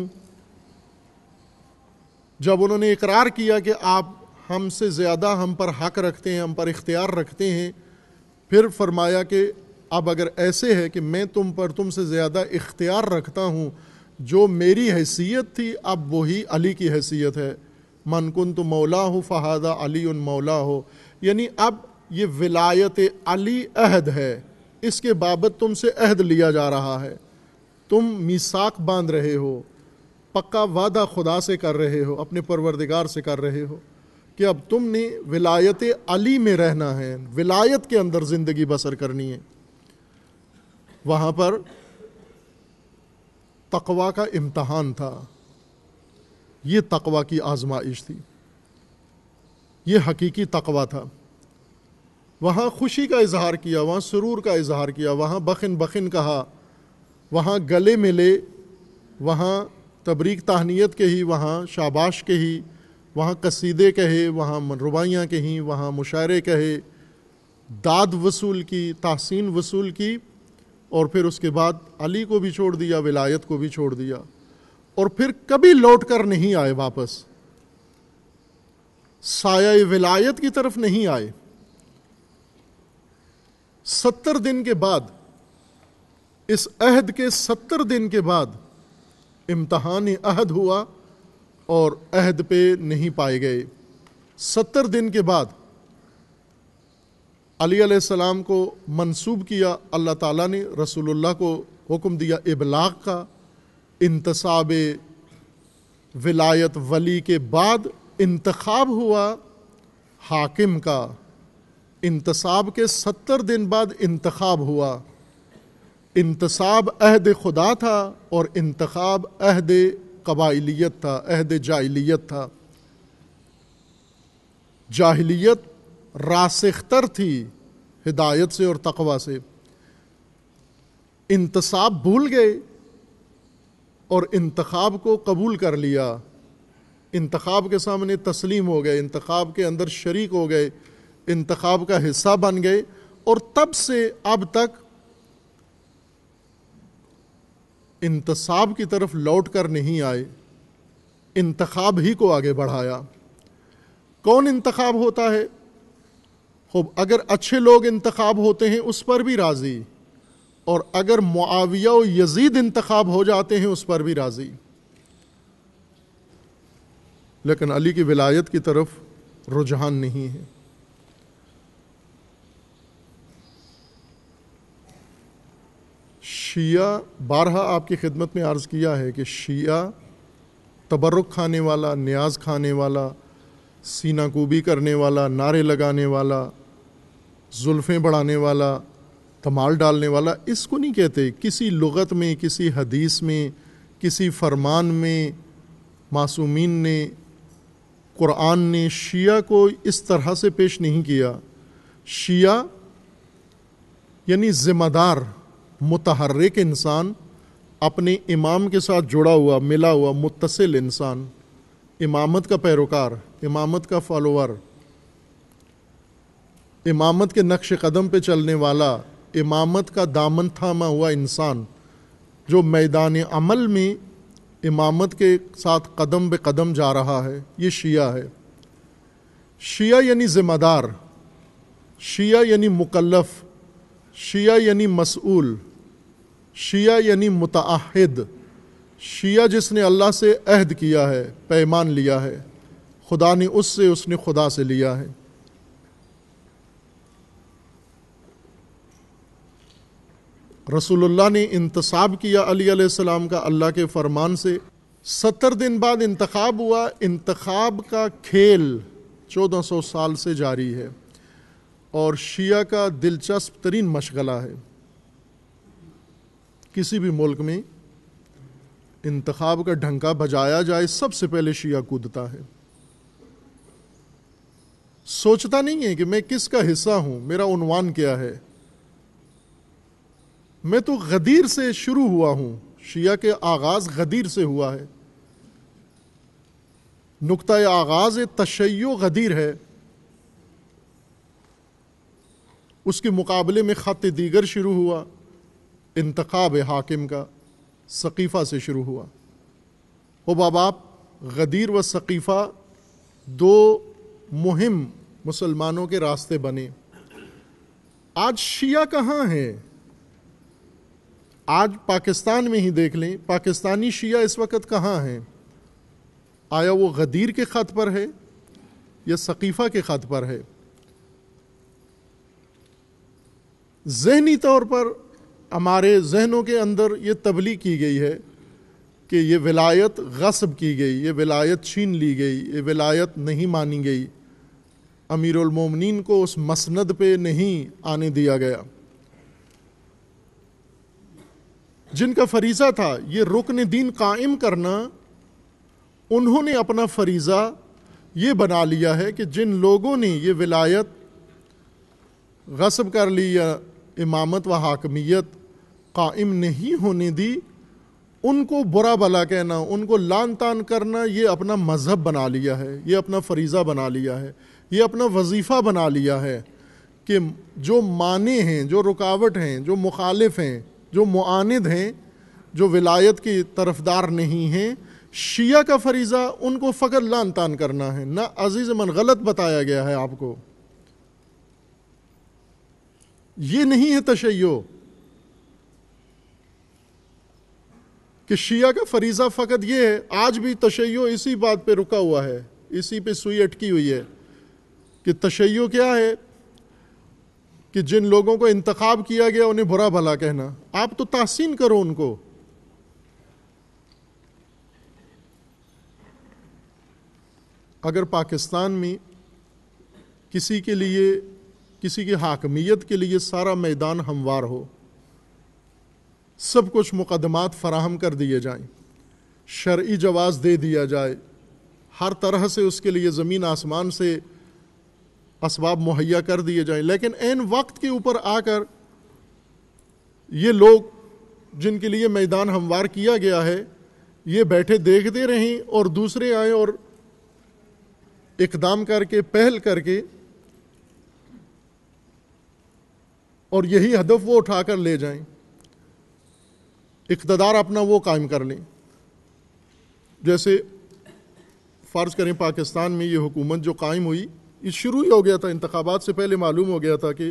जब उन्होंने इकरार किया कि आप हमसे ज़्यादा हम पर हक रखते हैं हम पर इख्तियार रखते हैं फिर फरमाया कि अब अगर ऐसे है कि मैं तुम पर तुमसे ज़्यादा इख्तियार रखता हूँ जो मेरी हैसियत थी अब वही अली की हैसियत है मनकुन तो मौला हो फ़हादा अली उन मौला हो यानी अब ये विलायत अली अहद है इसके बाबत तुमसे अहद लिया जा रहा है तुम मिसाक बांध रहे हो पक्का वादा खुदा से कर रहे हो अपने परवरदिगार से कर रहे हो कि अब तुमने विलायत अली में रहना है विलायत के अंदर ज़िंदगी बसर करनी है वहाँ पर तकवा का इम्तहान था ये तकवा की आजमाइश थी ये हकीकी तकवा था वहाँ खुशी का इजहार किया वहाँ सुरूर का इजहार किया वहाँ बखिन बखिन कहा वहाँ गले मिले वहाँ तबरीक तहनीत ही वहाँ शाबाश के ही वहाँ कसीदे कहे वहाँ रुबाइयाँ कहीं वहाँ मुशायरे कहे दाद वसूल की तहसीन वसूल की और फिर उसके बाद अली को भी छोड़ दिया विलायत को भी छोड़ दिया और फिर कभी लौट कर नहीं आए वापस साया विलायत की तरफ नहीं आए सत्तर दिन के बाद इस अहद के सत्तर दिन के बाद इम्तहान अहद हुआ और अहद पे नहीं पाए गए सत्तर दिन के बाद अली सलाम को मनसूब किया अल्लाह ताला ने रसूलुल्लाह को हुक्म दिया इबलाग का इंतसाब विलायत वली के बाद इंतखब हुआ हाकिम का इंतसाब के सत्तर दिन बाद इंतखब हुआ इंतसाब अहद खुदा था और इंतखब अहद कबाइलियत था अहद जाहलीत था जाहलीत रासिख्तर थी हिदायत से और तकवा से इंतसाब भूल गए और इंतखब को कबूल कर लिया इंतखब के सामने तस्लीम हो गए इंतखब के अंदर शरीक हो गए इंतखब का हिस्सा बन गए और तब से अब तक इंतसाब की तरफ लौट कर नहीं आए इंतखब ही को आगे बढ़ाया कौन इंतखब होता है खूब अगर अच्छे लोग इंतखब होते हैं उस पर भी राज़ी और अगर मुआविया व यजीद इंतखब हो जाते हैं उस पर भी राज़ी लेकिन अली की विलायत की तरफ रुझान नहीं है शिया बारहा आपकी खिदमत में अर्ज़ किया है कि शिया तबर्रुक खाने वाला न्याज खाने वाला सीना कूबी करने वाला नारे लगाने वाला जुल्फ़ें बढ़ाने वाला तमाल डालने वाला इसको नहीं कहते किसी लगत में किसी हदीस में किसी फरमान में मासूमीन ने कुरान ने शिया को इस तरह से पेश नहीं किया शिया यानी ज़िम्मेदार मतहरक इंसान अपने इमाम के साथ जुड़ा हुआ मिला हुआ मुतसिल इंसान इमामत का पैरोकार इमामत का फॉलोअर इमामत के नक्श कदम पे चलने वाला इमामत का दामन थामा हुआ इंसान जो मैदान अमल में इमामत के साथ कदम बे कदम जा रहा है ये शिया है शिया यानी ज़िम्मेदार शिया यानी मुकल्लफ शिया यानी मसूल शिया यानी मुतहद शिया जिसने अल्लाह से अहद किया है पैमान लिया है खुदा ने उससे उसने खुदा से लिया है रसूलुल्लाह ने इंतसाब किया अली सलाम का अल्लाह के फरमान से सत्तर दिन बाद इंतखब हुआ इंतखब का खेल चौदह सौ साल से जारी है और शिया का दिलचस्प तरीन मशगला है किसी भी मुल्क में इंतखब का ढंका बजाया जाए सबसे पहले शिया कूदता है सोचता नहीं है कि मैं किसका हिस्सा हूँ मेरा उनवान क्या है मैं तो गदीर से शुरू हुआ हूँ शिया के आगाज़ गदीर से हुआ है नुकता आगाज़ तशैय गदीर है उसके मुकाबले में ख़त दीगर शुरू हुआ इंतखब हाकिम का सकीफ़ा से शुरू हुआ ओ बाब आप गदीर व सकीफ़ा दो मुहिम मुसलमानों के रास्ते बने आज शिया कहाँ है आज पाकिस्तान में ही देख लें पाकिस्तानी शिया इस वक्त कहाँ हैं आया वो गदीर के ख़त पर है या सकीफ़ा के ख़त पर है जहनी तौर पर हमारे जहनों के अंदर ये तबली की गई है कि ये विलायत गसब की गई ये विलायत छीन ली गई ये विलायत नहीं मानी गई अमीरमिन को उस मसनद पे नहीं आने दिया गया जिनका फरीज़ा था ये रुकन दीन कायम करना उन्होंने अपना फरीज़ा ये बना लिया है कि जिन लोगों ने ये विलायत गसब कर ली या इमामत व हाकमियत कायम नहीं होने दी उनको बुरा भला कहना उनको लान तान करना ये अपना मज़हब बना लिया है ये अपना फरीज़ा बना लिया है ये अपना वजीफ़ा बना लिया है कि जो माने हैं जो रुकावट हैं जो मुखालिफ हैं जो मुआनद हैं जो विलायत के तरफदार नहीं हैं शिया का फरीज़ा उनको फ़कर लान तान करना है ना अजीज़ मन गलत बताया गया है आपको ये नहीं है तशैयो कि शिया का फरीज़ा फ़कत ये है आज भी तशैयो इसी बात पे रुका हुआ है इसी पे सुई अटकी हुई है कि तशैयो क्या है कि जिन लोगों को इंतखब किया गया उन्हें बुरा भला कहना आप तो तहसीन करो उनको अगर पाकिस्तान में किसी के लिए किसी की हाकमियत के लिए सारा मैदान हमवार हो सब कुछ मुकदमात फराहम कर दिए जाएं, शर्य जवाज़ दे दिया जाए हर तरह से उसके लिए ज़मीन आसमान से इसबाब मुहैया कर दिए जाएं लेकिन एन वक्त के ऊपर आकर ये लोग जिनके लिए मैदान हमवार किया गया है ये बैठे देखते रहें और दूसरे आए और इकदाम करके पहल करके और यही हदफ वो उठा कर ले जाएं इकतदार अपना वो कायम कर लें जैसे फ़र्ज़ करें पाकिस्तान में ये हुकूमत जो कायम हुई शुरू ही हो गया था इंतबात से पहले मालूम हो गया था कि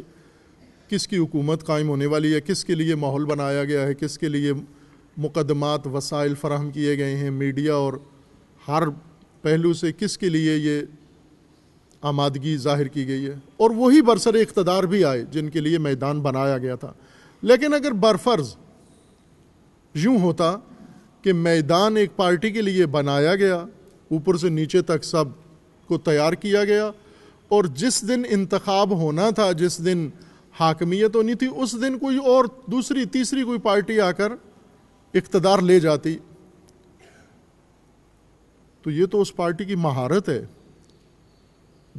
किसकी हुकूमत कायम होने वाली है किसके लिए माहौल बनाया गया है किसके लिए मुकदमात वसाइल फराहम किए गए हैं मीडिया और हर पहलू से किसके लिए ये आमादगी जाहिर की गई है और वही बरसर इकतदार भी आए जिनके लिए मैदान बनाया गया था लेकिन अगर बरफर्ज यूँ होता कि मैदान एक पार्टी के लिए बनाया गया ऊपर से नीचे तक सब को तैयार किया गया और जिस दिन इंतखब होना था जिस दिन हाकमियत होनी थी उस दिन कोई और दूसरी तीसरी कोई पार्टी आकर इकतदार ले जाती तो ये तो उस पार्टी की महारत है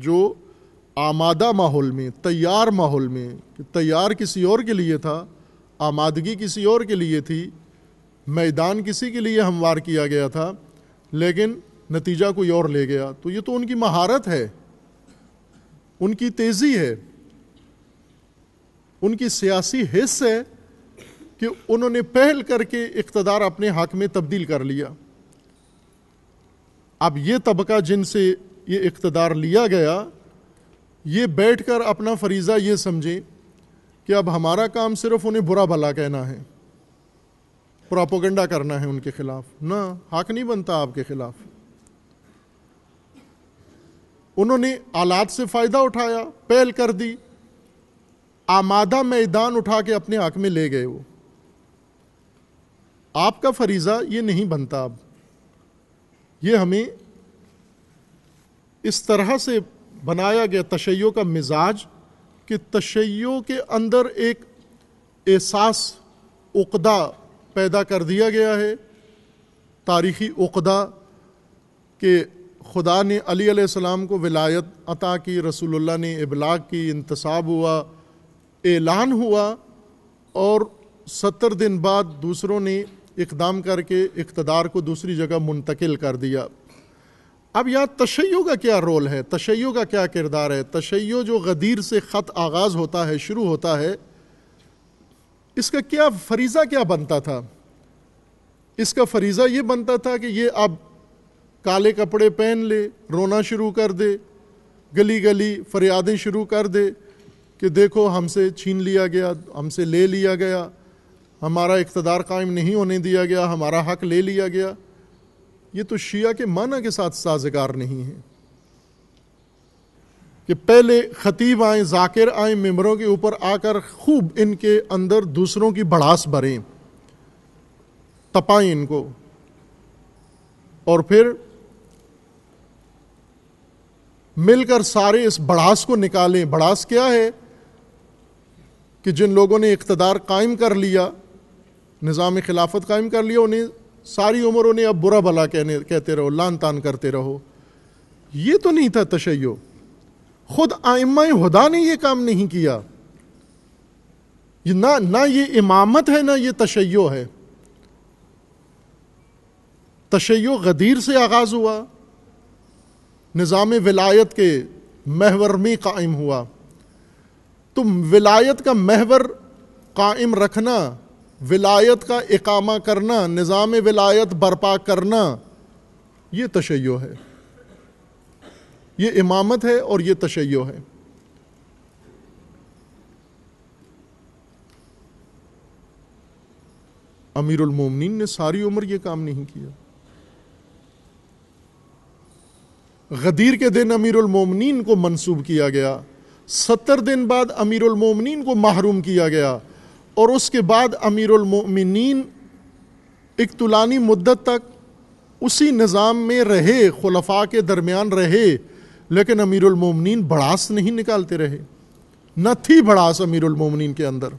जो आमादा माहौल में तैयार माहौल में तैयार किसी और के लिए था आमादगी किसी और के लिए थी मैदान किसी के लिए हमवार किया गया था लेकिन नतीजा कोई और ले गया तो ये तो उनकी महारत है उनकी तेज़ी है उनकी सियासी हिस्स है कि उन्होंने पहल करके इकतदार अपने हक में तब्दील कर लिया अब ये तबका जिनसे ये इकतदार लिया गया ये बैठ कर अपना फरीज़ा ये समझे कि अब हमारा काम सिर्फ उन्हें बुरा भला कहना है प्रोपोगंडा करना है उनके खिलाफ ना हक नहीं बनता आपके खिलाफ उन्होंने आलात से फ़ायदा उठाया पहल कर दी आमादा मैदान उठा के अपने हक में ले गए वो आपका फरीज़ा ये नहीं बनता अब ये हमें इस तरह से बनाया गया तशैयों का मिजाज कि तशैयों के अंदर एक एहसास उकदा पैदा कर दिया गया है तारीख़ी उकदा के खुदा ने अली सलाम को विलायत अता की रसूलुल्लाह ने इबलाग की इंतसाब हुआ ऐलान हुआ और सत्तर दिन बाद दूसरों ने इकदाम करके इकतदार को दूसरी जगह मुंतकिल कर दिया अब यहाँ तशैयों का क्या रोल है तशैयो का क्या किरदार है तशैयो जो गदीर से ख़त आगाज़ होता है शुरू होता है इसका क्या फरीज़ा क्या बनता था इसका फरीज़ा ये बनता था कि ये अब काले कपड़े पहन ले रोना शुरू कर दे गली गली फरियादें शुरू कर दे कि देखो हमसे छीन लिया गया हमसे ले लिया गया हमारा इकतदार कायम नहीं होने दिया गया हमारा हक ले लिया गया ये तो शिया के माना के साथ साजगार नहीं है कि पहले ख़तीब आए जाकिर आए मेम्बरों के ऊपर आकर खूब इनके अंदर दूसरों की भड़ास भरें तपाएं इनको और फिर मिलकर सारे इस बढ़ास को निकालें बढ़ास क्या है कि जिन लोगों ने इकतदार कायम कर लिया निज़ाम खिलाफत कायम कर लिया उन्हें सारी उम्र उन्हें अब बुरा भला कहने कहते रहो लान तान करते रहो ये तो नहीं था तशैयो खुद आइम्मा हुदा ने ये काम नहीं किया ये ना ना ये इमामत है ना ये तशैयो है तशैयो गदीर से आगाज़ हुआ निज़ाम विलायत के महवर में कायम हुआ तो विलायत का महवर कायम रखना विलायत का इकामा करना निज़ाम विलायत बरपा करना ये तशैय है ये इमामत है और ये तशैय है अमीरुलमोमिन ने सारी उम्र ये काम नहीं किया गदीर के दिन अमीरमिन को मंसूब किया गया सत्तर दिन बाद अमीरमिन को महरूम किया गया और उसके बाद एक तुलानी मुद्दत तक उसी निज़ाम में रहे खुलफा के दरमियान रहे लेकिन अमीरमिन बढ़ास नहीं निकालते रहे न थी बढ़ास अमीरमिन के अंदर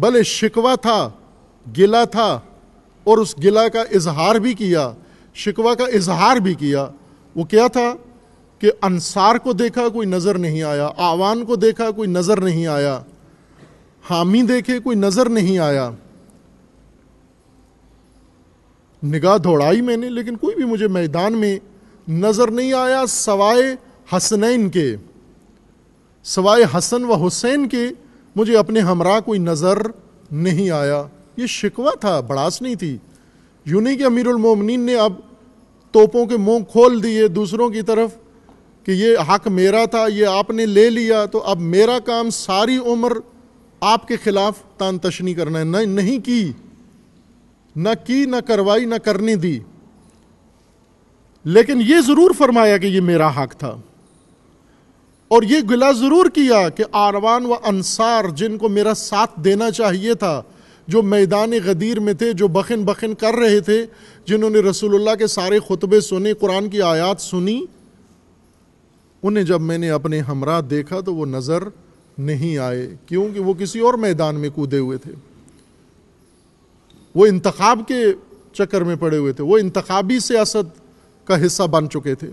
भले शिकवा था गिला था और उस गिला का इजहार भी किया शिकवा का इजहार भी किया वो क्या था कि अनसार को देखा कोई नज़र नहीं आया आवान को देखा कोई नज़र नहीं आया हामी देखे कोई नज़र नहीं आया निगाह दौड़ाई मैंने लेकिन कोई भी मुझे मैदान में नज़र नहीं आया सवाए हसनैन के सवाए हसन व हुसैन के मुझे अपने हमरा कोई नज़र नहीं आया ये शिकवा था बड़ास नहीं थी यूँ नहीं कि अमीरमिन ने अब तोपों के मुंह खोल दिए दूसरों की तरफ कि ये हक मेरा था ये आपने ले लिया तो अब मेरा काम सारी उम्र आपके खिलाफ तशनी करना है नहीं नहीं की न की न करवाई न करने दी लेकिन ये ज़रूर फरमाया कि ये मेरा हक था और ये गिला ज़रूर किया कि आरवान व अंसार जिनको मेरा साथ देना चाहिए था जो मैदान गदीर में थे जो बखिन बखिन कर रहे थे जिन्होंने रसूलुल्लाह के सारे खुतबे सुने कुरान की आयात सुनी उन्हें जब मैंने अपने हमरा देखा तो वो नज़र नहीं आए क्योंकि वो किसी और मैदान में कूदे हुए थे वो इंतखाब के चक्कर में पड़े हुए थे वो इंतखबी सियासत का हिस्सा बन चुके थे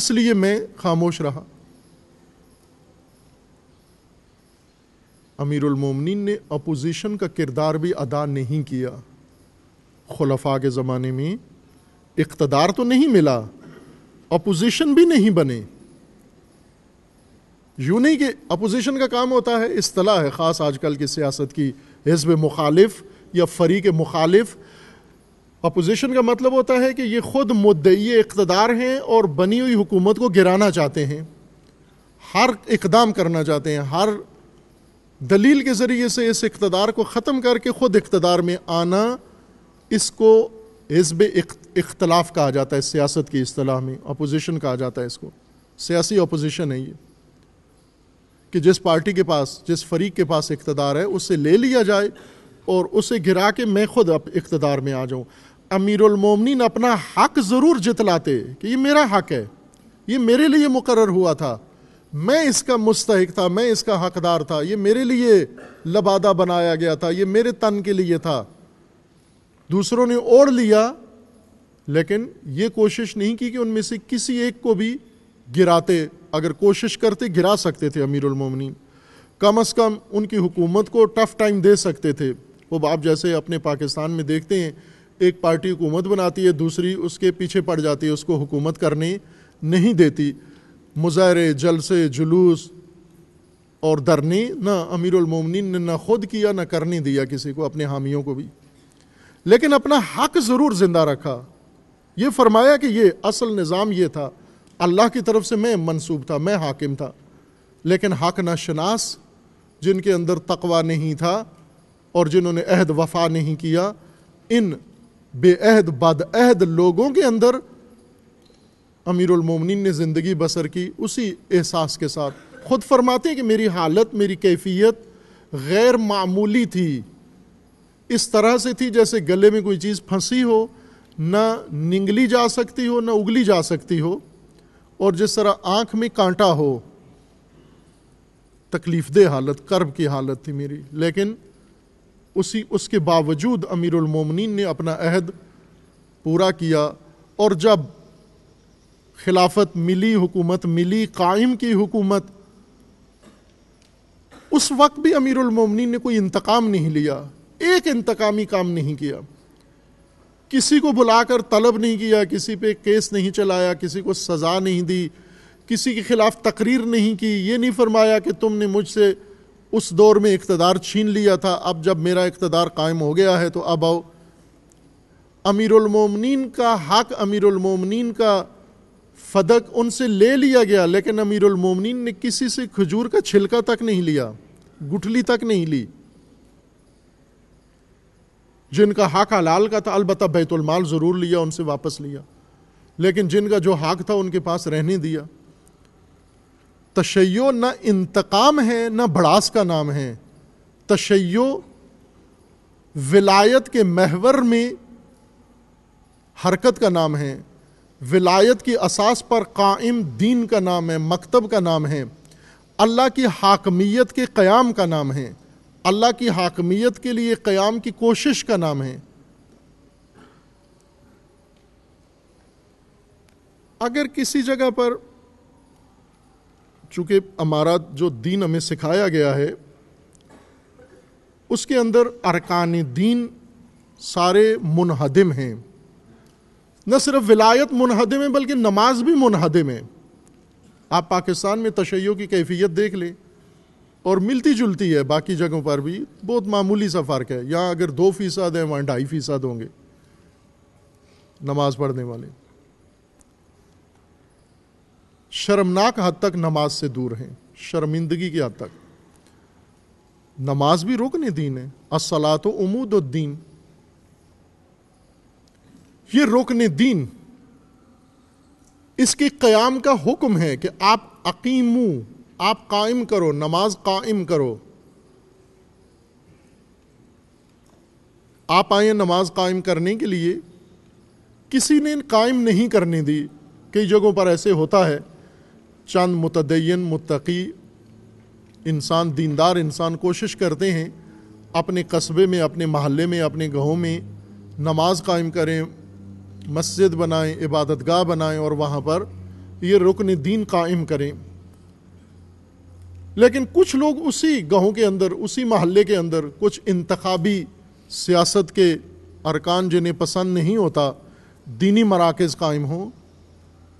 इसलिए मैं खामोश रहा अमीरुल मोमिनीन ने अपोजिशन का किरदार भी अदा नहीं किया खुलफा के ज़माने में इकतदार तो नहीं मिला अपोजिशन भी नहीं बने यूं नहीं कि अपोजिशन का काम होता है असलाह है ख़ास आजकल की सियासत की हिजब मुखालिफ या फरीक मुखालिफ अपोजिशन का मतलब होता है कि ये ख़ुद मुद्दई इकतदार हैं और बनी हुई हुकूमत को गिराना चाहते हैं हर इकदाम करना चाहते हैं हर दलील के ज़रिए से इस इकतदार को ख़त्म करके ख़ुद इकतदार में आना इसको हिजब इख्तलाफ कहा जाता है सियासत की असलाह में अपोजिशन कहा जाता है इसको सियासी अपोजिशन है ये कि जिस पार्टी के पास जिस फरीक के पास इकतदार है उसे ले लिया जाए और उसे गिरा के मैं खुद अब इकतदार में आ जाऊँ अमीरमिन अपना हक ज़रूर जितलाते कि ये मेरा हक है ये मेरे लिए मुकर हुआ था मैं इसका मुस्तक था मैं इसका हकदार था ये मेरे लिए लबादा बनाया गया था ये मेरे तन के लिए था दूसरों ने ओढ़ लिया लेकिन ये कोशिश नहीं की कि उनमें से किसी एक को भी गिराते अगर कोशिश करते गिरा सकते थे अमीरमिन कम अज़ कम उनकी हुकूमत को टफ़ टाइम दे सकते थे वो आप जैसे अपने पाकिस्तान में देखते हैं एक पार्टी हुकूमत बनाती है दूसरी उसके पीछे पड़ जाती है उसको हुकूमत करने नहीं देती मुजाहरे जलसे जुलूस और धरने ना अमीरमिन ने ना खुद किया ना करने दिया किसी को अपने हामियों को भी लेकिन अपना हक ज़रूर ज़िंदा रखा ये फरमाया कि ये असल निज़ाम ये था अल्लाह की तरफ से मैं मनसूब था मैं हाकिम था लेकिन हक नाशनास जिनके अंदर तकवा नहीं था और जिन्होंने अहद वफा नहीं किया इन बेअहद बदअहद लोगों के अंदर अमीरमिन ने ज़िंदगी बसर की उसी एहसास के साथ खुद फरमाते हैं कि मेरी हालत मेरी कैफियत गैर मामूली थी इस तरह से थी जैसे गले में कोई चीज़ फंसी हो न निंगली जा सकती हो न उगली जा सकती हो और जिस तरह आँख में कांटा हो दे हालत कर्ब की हालत थी मेरी लेकिन उसी उसके बावजूद मोमिनीन ने अपना अहद पूरा किया और जब खिलाफत मिली हुकूमत मिली कायम की हुकूमत उस वक्त भी मोमिनीन ने कोई इंतकाम नहीं लिया एक इंतकामी काम नहीं किया किसी को बुलाकर तलब नहीं किया किसी पे केस नहीं चलाया किसी को सज़ा नहीं दी किसी के खिलाफ तकरीर नहीं की ये नहीं फरमाया कि तुमने मुझसे उस दौर में इकतदार छीन लिया था अब जब मेरा इकतदार कायम हो गया है तो अब आओ अमीरमिन का हक अमीरमिन का फदक उनसे ले लिया गया लेकिन अमीरमिन ने किसी से खजूर का छिलका तक नहीं लिया गुठली तक नहीं ली जिनका हाक हलाल का था अलबत् बैतुलमाल ज़रूर लिया उनसे वापस लिया लेकिन जिनका जो हाक था उनके पास रहने दिया तशैयो न इंतकाम है न भड़ास का नाम है तशैयो विलायत के महवर में हरकत का नाम है विलायत की असास पर कायम दीन का नाम है मकतब का नाम है अल्लाह की हाकमियत के क़याम का नाम है अल्लाह की हाकमियत के लिए क़याम की कोशिश का नाम है अगर किसी जगह पर चूँकि हमारा जो दीन हमें सिखाया गया है उसके अंदर अरकान दीन सारे मुनहदम हैं न सिर्फ विलायत मुनहदम है बल्कि नमाज भी मुनहदम है आप पाकिस्तान में तशैयों की कैफियत देख लें और मिलती जुलती है बाकी जगहों पर भी बहुत मामूली सा फ़र्क है यहाँ अगर दो फीसद हैं वहाँ ढाई फीसद होंगे नमाज पढ़ने वाले शर्मनाक हद तक नमाज से दूर हैं शर्मिंदगी की हद तक नमाज भी रुकने दीन है असला तो उमूदुद्दीन ये रुकने दीन इसके क़याम का हुक्म है कि आप अकीमू आप कायम करो नमाज कायम करो आप आए नमाज कायम करने के लिए किसी ने कायम नहीं करने दी कई जगहों पर ऐसे होता है चंद मुतदयन मुतकी इंसान दीनदार इंसान कोशिश करते हैं अपने कस्बे में अपने महल्ले में अपने गाँव में नमाज कायम करें मस्जिद बनाएं इबादतगाह बनाएं और वहाँ पर ये रुकन दीन कायम करें लेकिन कुछ लोग उसी गाँव के अंदर उसी महल्ले के अंदर कुछ इंतबी सियासत के अरकान जिन्हें पसंद नहीं होता दीनी मराकज़ कायम हों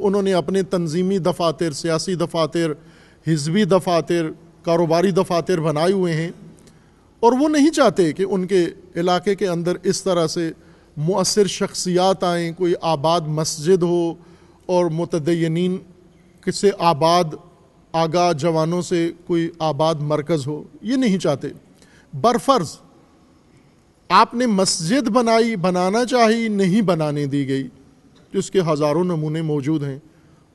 उन्होंने अपने तनजीमी दफातर सियासी दफातर हिजबी दफातर कारोबारी दफातर बनाए हुए हैं और वो नहीं चाहते कि उनके इलाके के अंदर इस तरह से मौसर शख्सियात आएँ कोई आबाद मस्जिद हो और मतदयन से आबाद आगा जवानों से कोई आबाद मरकज़ हो ये नहीं चाहते बरफर्ज आपने मस्जिद बनाई बनाना चाहिए नहीं बनाने दी गई जिसके हज़ारों नमूने मौजूद हैं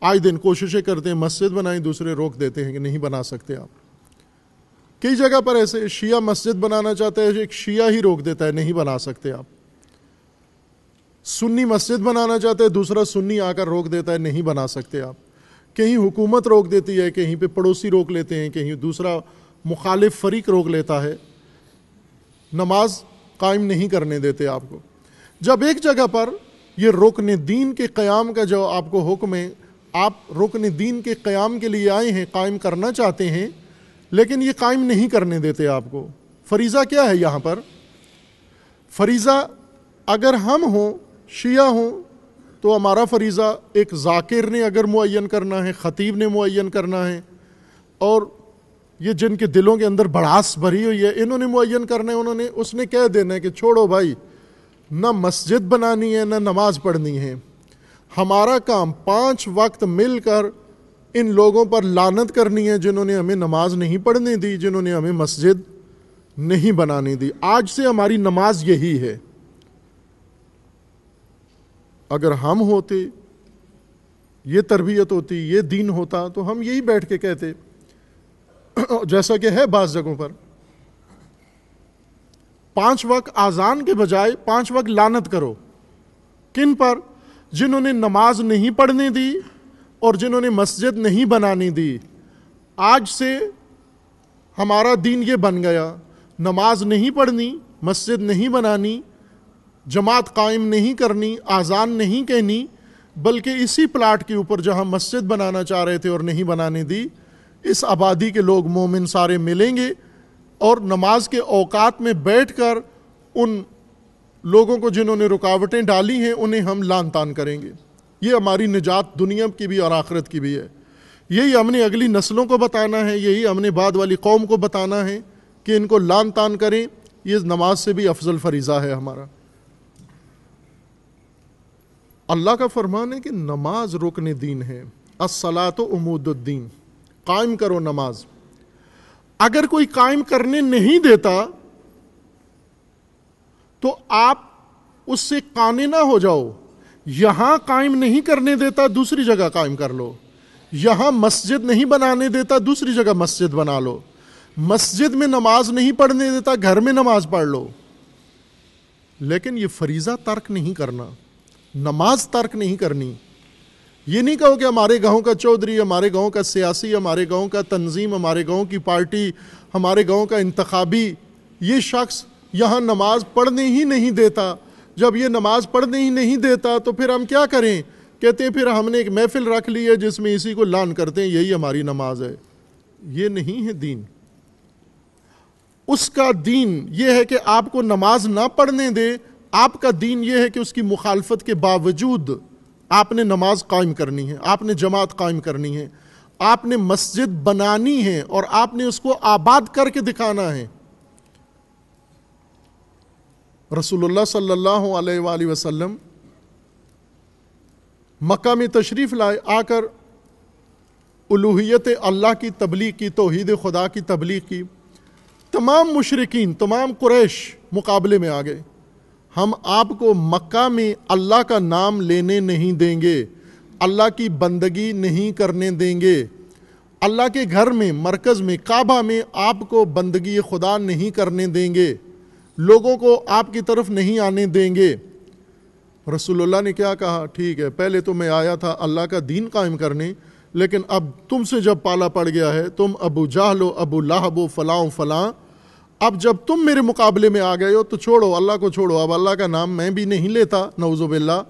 आए दिन कोशिशें करते हैं मस्जिद बनाई दूसरे रोक देते हैं कि नहीं बना सकते आप कई जगह पर ऐसे शिया मस्जिद बनाना चाहते हैं एक शिया ही रोक देता है नहीं बना सकते आप सुन्नी मस्जिद बनाना चाहते हैं दूसरा सुन्नी आकर रोक देता है नहीं बना सकते आप कहीं हुकूमत रोक देती है कहीं पे पड़ोसी रोक लेते हैं कहीं दूसरा मुखालिफ फरीक रोक लेता है नमाज कायम नहीं करने देते आपको जब एक जगह पर ये रुकन दीन के क़्याम का जो आपको हुक्म है आप रुकन दीन के क़्याम के लिए आए हैं कायम करना चाहते हैं लेकिन ये कायम नहीं करने देते आपको फरीज़ा क्या है यहाँ पर फरीज़ा अगर हम हों शिया हों तो हमारा फरीज़ा एक जाकिर ने अगर मुन करना है ख़तीब ने मुन करना है और ये जिनके दिलों के अंदर बड़ास भरी हुई है इन्होंने मुन करना है उन्होंने उसने कह देना है कि छोड़ो भाई ना मस्जिद बनानी है ना नमाज पढ़नी है हमारा काम पांच वक्त मिलकर इन लोगों पर लानत करनी है जिन्होंने हमें नमाज नहीं पढ़ने दी जिन्होंने हमें मस्जिद नहीं बनाने दी आज से हमारी नमाज यही है अगर हम होते ये तरबियत होती ये दीन होता तो हम यही बैठ के कहते जैसा कि है बाज़ जगहों पर पांच वक्त आज़ान के बजाय पांच वक्त लानत करो किन पर जिन्होंने नमाज नहीं पढ़ने दी और जिन्होंने मस्जिद नहीं बनाने दी आज से हमारा दीन ये बन गया नमाज नहीं पढ़नी मस्जिद नहीं बनानी जमात कायम नहीं करनी आज़ान नहीं कहनी बल्कि इसी प्लाट के ऊपर जहाँ मस्जिद बनाना चाह रहे थे और नहीं बनाने दी इस आबादी के लोग मोमिन सारे मिलेंगे और नमाज के अवकात में बैठ कर उन लोगों को जिन्होंने रुकावटें डाली हैं उन्हें हम लान तान करेंगे ये हमारी निजात दुनिया की भी और आखरत की भी है यही हमने अगली नस्लों को बताना है यही हमने बाद वाली कौम को बताना है कि इनको लान तान करें ये नमाज से भी अफजल फरीज़ा है हमारा अल्लाह का फरमान है कि नमाज रुकन दीन है असला तो उमूदुद्दीन कायम करो नमाज अगर कोई कायम करने नहीं देता तो आप उससे काने ना हो जाओ यहां कायम नहीं करने देता दूसरी जगह कायम कर लो यहां मस्जिद नहीं बनाने देता दूसरी जगह मस्जिद बना लो मस्जिद में नमाज नहीं पढ़ने देता घर में नमाज पढ़ लो लेकिन ये फरीज़ा तर्क नहीं करना नमाज तर्क नहीं करनी ये नहीं कहो कि हमारे गांव का चौधरी हमारे गांव का सियासी हमारे गांव का तंजीम हमारे गांव की पार्टी हमारे गांव का इंतबी ये शख्स यहाँ नमाज पढ़ने ही नहीं देता जब ये नमाज पढ़ने ही नहीं देता तो फिर हम क्या करें कहते हैं फिर हमने एक महफिल रख ली है जिसमें इसी को लान करते हैं यही हमारी नमाज है ये नहीं है दीन उसका दीन ये है कि आपको नमाज ना पढ़ने दे आपका दीन यह है कि उसकी मुखालफत के बावजूद आपने नमाज कायम करनी है आपने जमात कायम करनी है आपने मस्जिद बनानी है और आपने उसको आबाद करके दिखाना है रसूलुल्लाह सल्लल्लाहु अलैहि वसल्लम मक्का में तशरीफ़ लाए आकर उलूहियत अल्लाह की तबलीग की तोहद खुदा की तबलीग की तमाम मुशरकिन तमाम कुरैश मुकाबले में आ गए हम आपको मक्का में अल्लाह का नाम लेने नहीं देंगे अल्लाह की बंदगी नहीं करने देंगे अल्लाह के घर में मरकज़ में काबा में आपको बंदगी खुदा नहीं करने देंगे लोगों को आपकी तरफ नहीं आने देंगे रसूलुल्लाह ने क्या कहा ठीक है पहले तो मैं आया था अल्लाह का दीन कायम करने लेकिन अब तुमसे जब पाला पड़ गया है तुम अबू जाहलो अबू लाहबो फ़लाँ फ़लाँ अब जब तुम मेरे मुकाबले में आ गए हो तो छोड़ो अल्लाह को छोड़ो अब अल्लाह का नाम मैं भी नहीं लेता नवजुबिल्ला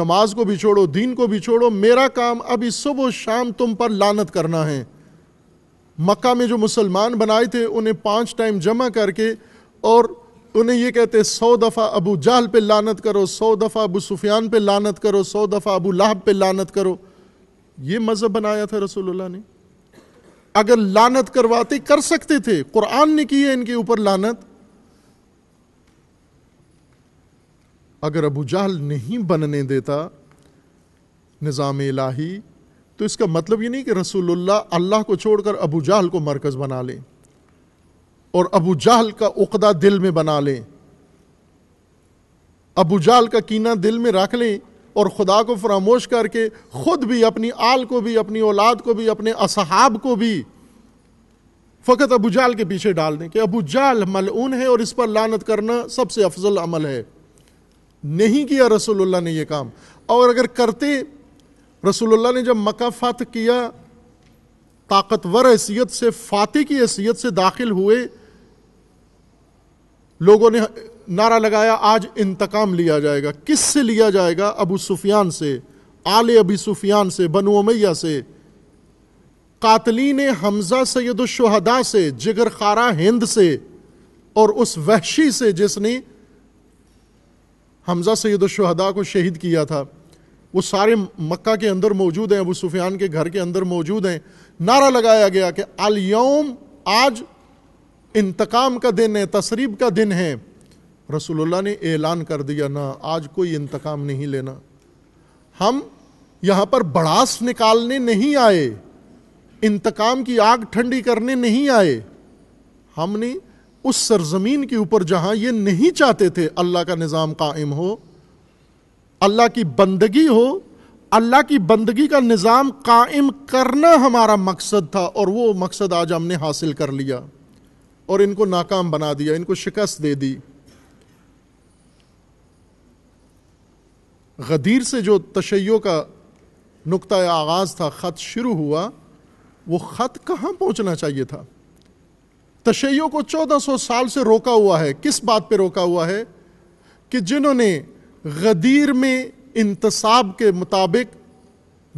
नमाज को भी छोड़ो दीन को भी छोड़ो मेरा काम अभी सुबह शाम तुम पर लानत करना है मक्का में जो मुसलमान बनाए थे उन्हें पाँच टाइम जमा करके और उन्हें ये कहते सौ दफ़ा अबू जहल पे लानत करो सौ दफ़ा अबू सुफियान पे लानत करो सौ दफ़ा अबू लाहब पे लानत करो ये मज़हब बनाया था रसूलुल्लाह ने अगर लानत करवाते कर सकते थे कुरान ने की है इनके ऊपर लानत अगर अबू जहल नहीं बनने देता निज़ाम इलाही तो इसका मतलब ये नहीं कि रसूलुल्लाह अल्लाह को छोड़कर अबू जहल को मरकज़ बना लें और अबू जहल का उकदा दिल में बना लें अबू जहल का कीना दिल में रख लें और ख़ुदा को फरामोश करके ख़ुद भी अपनी आल को भी अपनी औलाद को भी अपने असहाब को भी फ़कत अबू जाल के पीछे डाल दें कि अबू जाल मलऊन है और इस पर लानत करना सबसे अफजल अमल है नहीं किया रसोल्ला ने यह काम और अगर करते रसोल्ला ने जब मक्का फ़त किया ताकतवर हैसियत से फ़ातह की हैसियत से दाखिल हुए लोगों ने नारा लगाया आज इंतकाम लिया जाएगा किस से लिया जाएगा अबू सुफियान से आले अबी सुफियान से बनु उमैया से कातलीन हमजा सैदुलशहदा से जिगर खारा हिंद से और उस वहशी से जिसने हमजा सैदुलशहदा को शहीद किया था वो सारे मक्का के अंदर मौजूद हैं अबू सुफियान के घर के अंदर मौजूद हैं नारा लगाया गया कि अलयोम आज इंतकाम का दिन है तसरीब का दिन है रसूलुल्लाह ने ऐलान कर दिया ना आज कोई इंतकाम नहीं लेना हम यहाँ पर बड़ास निकालने नहीं आए इंतकाम की आग ठंडी करने नहीं आए हमने उस सरजमीन के ऊपर जहाँ ये नहीं चाहते थे अल्लाह का निज़ाम कायम हो अल्लाह की बंदगी हो अल्लाह की बंदगी का निज़ाम कायम करना हमारा मकसद था और वो मकसद आज हमने हासिल कर लिया और इनको नाकाम बना दिया इनको शिकस्त दे दी गदीर से जो तशैयो का नुक़ आगाज़ था ख़त शुरू हुआ वो ख़त कहाँ पहुँचना चाहिए था तशैयों को चौदह सौ साल से रोका हुआ है किस बात पर रोका हुआ है कि जिन्होंने गदीर में इंतसाब के मुताबिक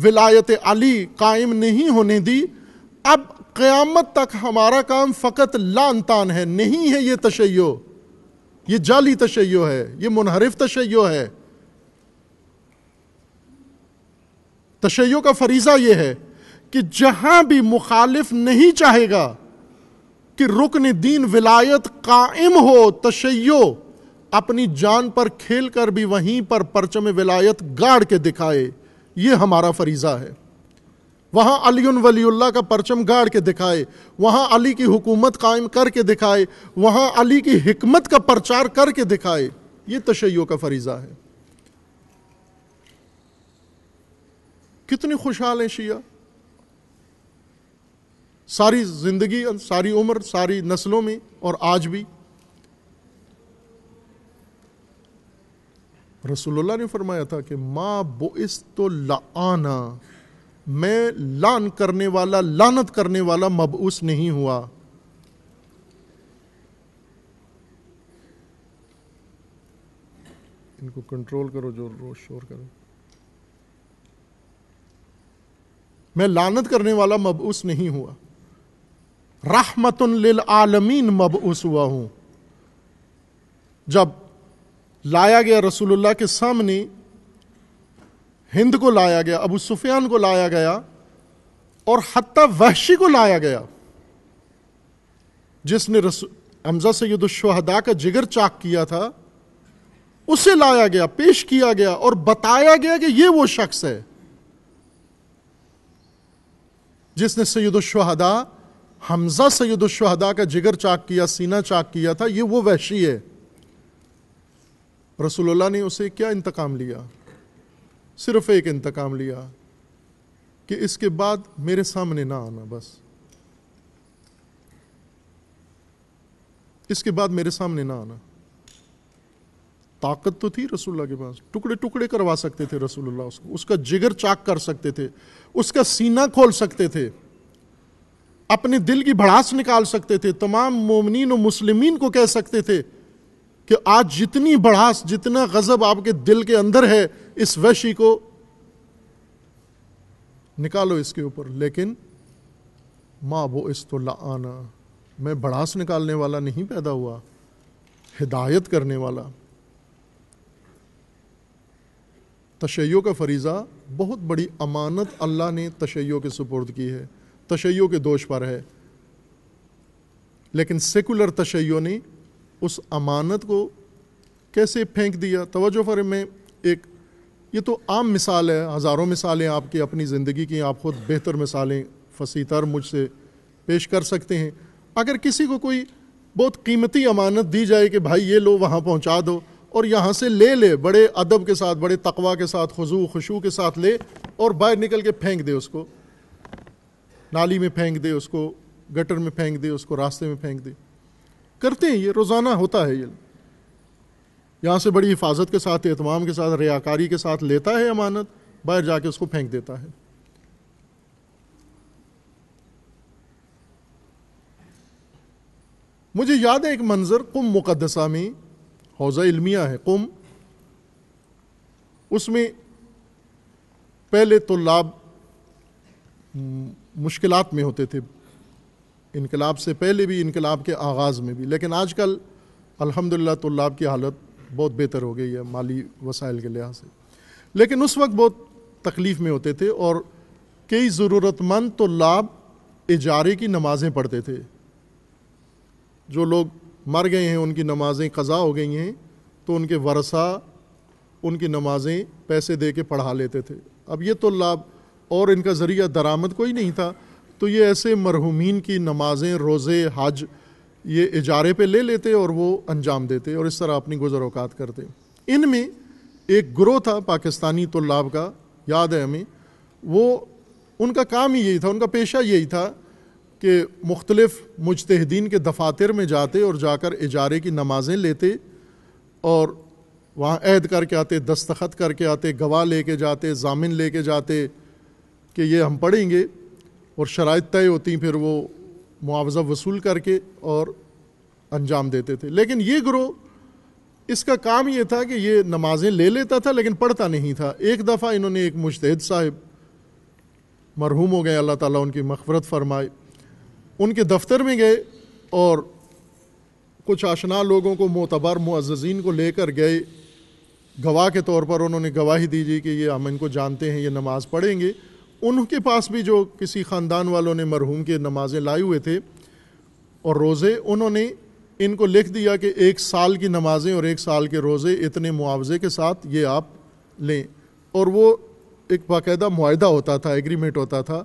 विलायत अली कायम नहीं होने दी अब क़यामत तक हमारा काम फ़कत लान तान है नहीं है ये तशैयो ये जाली तशैयो है ये मुनहरफ तशैयो है तशैय का फरीज़ा यह है कि जहां भी मुखालिफ नहीं चाहेगा कि रुकन दीन विलायत कायम हो तशैयो अपनी जान पर खेल कर भी वहीं पर परचम विलायत गाड़ के दिखाए ये हमारा फरीज़ा है वहाँ अली वलील्ला का परचम गाड़ के दिखाए वहाँ अली की हुकूमत कायम करके दिखाए वहाँ अली की हमत का प्रचार करके दिखाए ये तशैयों का फरीज़ा है कितनी खुशहाल है शिया सारी जिंदगी सारी उम्र सारी नस्लों में और आज भी रसूलुल्लाह ने फरमाया था कि माँ बोस तो लाना मैं लान करने वाला लानत करने वाला मबूस नहीं हुआ इनको कंट्रोल करो जो रोज शोर करो मैं लानत करने वाला मबूस नहीं हुआ रहमत लिल आलमीन मबूस हुआ हूं जब लाया गया रसूलुल्लाह के सामने हिंद को लाया गया अबू सुफियान को लाया गया और हत्ता वहशी को लाया गया जिसने हमजा सैद शहदा का जिगर चाक किया था उसे लाया गया पेश किया गया और बताया गया कि ये वो शख्स है जिसने सैदुलशहदा हमजा सैदुलशहदा का जिगर चाक किया सीना चाक किया था ये वो वैशी है रसूलुल्लाह ने उसे क्या इंतकाम लिया सिर्फ एक इंतकाम लिया कि इसके बाद मेरे सामने ना आना बस इसके बाद मेरे सामने ना आना ताकत तो थी रसूल के पास टुकड़े टुकड़े करवा सकते थे रसूल उसको उसका जिगर चाक कर सकते थे उसका सीना खोल सकते थे अपने दिल की भड़ास निकाल सकते थे तमाम मोमिन और मुस्लिम को कह सकते थे कि आज जितनी भड़ास जितना गजब आपके दिल के अंदर है इस वैशी को निकालो इसके ऊपर लेकिन माँ वो इस तो आना मैं भड़ास निकालने वाला नहीं पैदा हुआ हिदायत करने वाला तशैयों का फरीज़ा बहुत बड़ी अमानत अल्लाह ने तशैयों के सुपुर्द की है तशैयों के दोष पर है लेकिन सेकुलर तशैयों ने उस अमानत को कैसे फेंक दिया तोजो फर में एक ये तो आम मिसाल है हज़ारों मिसालें आपकी अपनी ज़िंदगी की आप खुद बेहतर मिसालें तर मुझसे पेश कर सकते हैं अगर किसी को कोई बहुत कीमती अमानत दी जाए कि भाई ये लो वहाँ पहुँचा दो और यहाँ से ले ले बड़े अदब के साथ बड़े तकवा के साथ खजू खुशू के साथ ले और बाहर निकल के फेंक दे उसको नाली में फेंक दे उसको गटर में फेंक दे उसको रास्ते में फेंक दे करते हैं ये रोज़ाना होता है ये यहाँ से बड़ी हिफाजत के साथ एहतमाम के साथ रियाकारी के साथ लेता है अमानत बाहर जाके उसको फेंक देता है मुझे याद है एक मंज़र कुम मुकदसा में हौज़ इल्मिया है कुम उसमें पहले तो लाभ मुश्किल में होते थे इनकलाब से पहले भी इनकलाब के आगाज़ में भी लेकिन आज कल आजकल तो लाब की हालत बहुत बेहतर हो गई है माली वसाइल के लिहाज से लेकिन उस वक्त बहुत तकलीफ़ में होते थे और कई ज़रूरतमंद तो लाब इजारे की नमाज़ें पढ़ते थे जो लोग मर गए हैं उनकी नमाज़ें कज़ा हो गई हैं तो उनके वरसा उनकी नमाज़ें पैसे दे के पढ़ा लेते थे अब ये तो लाभ और इनका ज़रिया दरामद कोई नहीं था तो ये ऐसे मरहूमिन की नमाज़ें रोज़े हज ये इजारे पे ले लेते और वो अंजाम देते और इस तरह अपनी गुजर अवकात करते इन में एक ग्रोह था पाकिस्तानी तो का याद है हमें वो उनका काम ही यही था उनका पेशा यही था कि मुख्तलिफ़ मुजतहदीन के दफातर में जाते और जाकर इजारे की नमाज़ें लेते और वहाँ ऐद करके आते दस्तखत करके आते गवाह ले लेके जाते जामिन ले लेके जाते कि ये हम पढ़ेंगे और शराइ तय होती फिर वो मुआवजा वसूल करके और अंजाम देते थे लेकिन ये ग्रोह इसका काम ये था कि ये नमाज़ें ले लेता था लेकिन पढ़ता नहीं था एक दफ़ा इन्होंने एक मुश्तद साहिब मरहूम हो गए अल्लाह ताला उनकी मखफरत फरमाए उनके दफ्तर में गए और कुछ आशना लोगों को मोतबर मुआजीन को लेकर गए गवाह के तौर पर उन्होंने गवाही दी जी कि ये हम इनको जानते हैं ये नमाज़ पढ़ेंगे उनके पास भी जो किसी ख़ानदान वालों ने मरहूम के नमाज़ें लाए हुए थे और रोज़े उन्होंने इनको लिख दिया कि एक साल की नमाज़ें और एक साल के रोज़े इतने मुआवजे के साथ ये आप लें और वो एक बाकायदा माहा होता था एग्रीमेंट होता था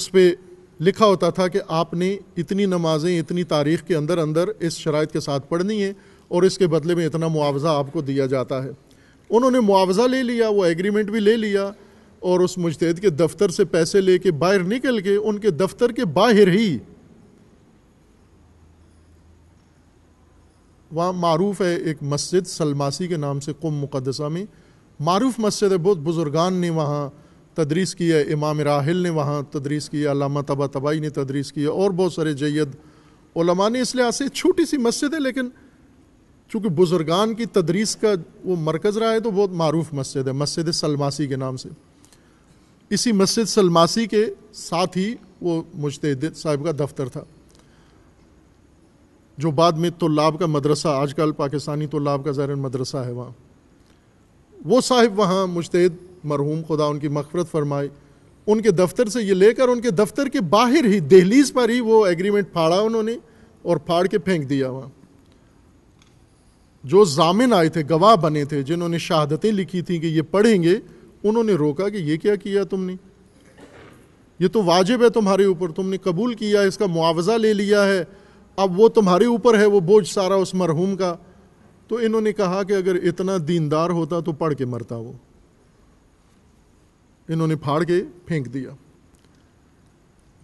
उस पर लिखा होता था कि आपने इतनी नमाजें इतनी तारीख के अंदर अंदर इस शराइ के साथ पढ़नी है और इसके बदले में इतना मुआवजा आपको दिया जाता है उन्होंने मुआवजा ले लिया वो एग्रीमेंट भी ले लिया और उस मुजतद के दफ्तर से पैसे ले लेके बाहर निकल के उनके दफ्तर के बाहर ही वहाँ मरूफ है एक मस्जिद सलमासी के नाम से कुम मुकदसा में मरूफ मस्जिद है बहुत बुज़ुर्गान ने वहाँ तदरीस की है इमाम राहिल ने वहाँ तदरीस किया अलामा तबा तबाई ने तदरीस किया और बहुत सारे जैद ओलमा ने इस लिहाज से छोटी सी मस्जिद है लेकिन चूँकि बुज़ुर्गान की तदरीस का वो मरकज़ रहा है तो बहुत मरूफ मस्जिद है मस्जिद सलमासी के नाम से इसी मस्जिद सलमासी के साथ ही वो मुश्तद साहब का दफ्तर था जो बाद में तो लाभ का मदरसा आजकल पाकिस्तानी तो तोलाब का जहर मदरसा है वहाँ वो साहिब वहाँ मुश्तद मरहूम खुदा उनकी मफफरत फरमाई उनके दफ्तर से ये लेकर उनके दफ्तर के बाहर ही दहलीज पर ही वो एग्रीमेंट फाड़ा उन्होंने और फाड़ के फेंक दिया वहाँ जो जामिन आए थे गवाह बने थे जिन्होंने शहादतें लिखी थी कि ये पढ़ेंगे उन्होंने रोका कि ये क्या किया तुमने ये तो वाजिब है तुम्हारे ऊपर तुमने कबूल किया इसका मुआवजा ले लिया है अब वो तुम्हारे ऊपर है वो बोझ सारा उस मरहूम का तो इन्होंने कहा कि अगर इतना दीनदार होता तो पढ़ के मरता वो इन्होंने फाड़ के फेंक दिया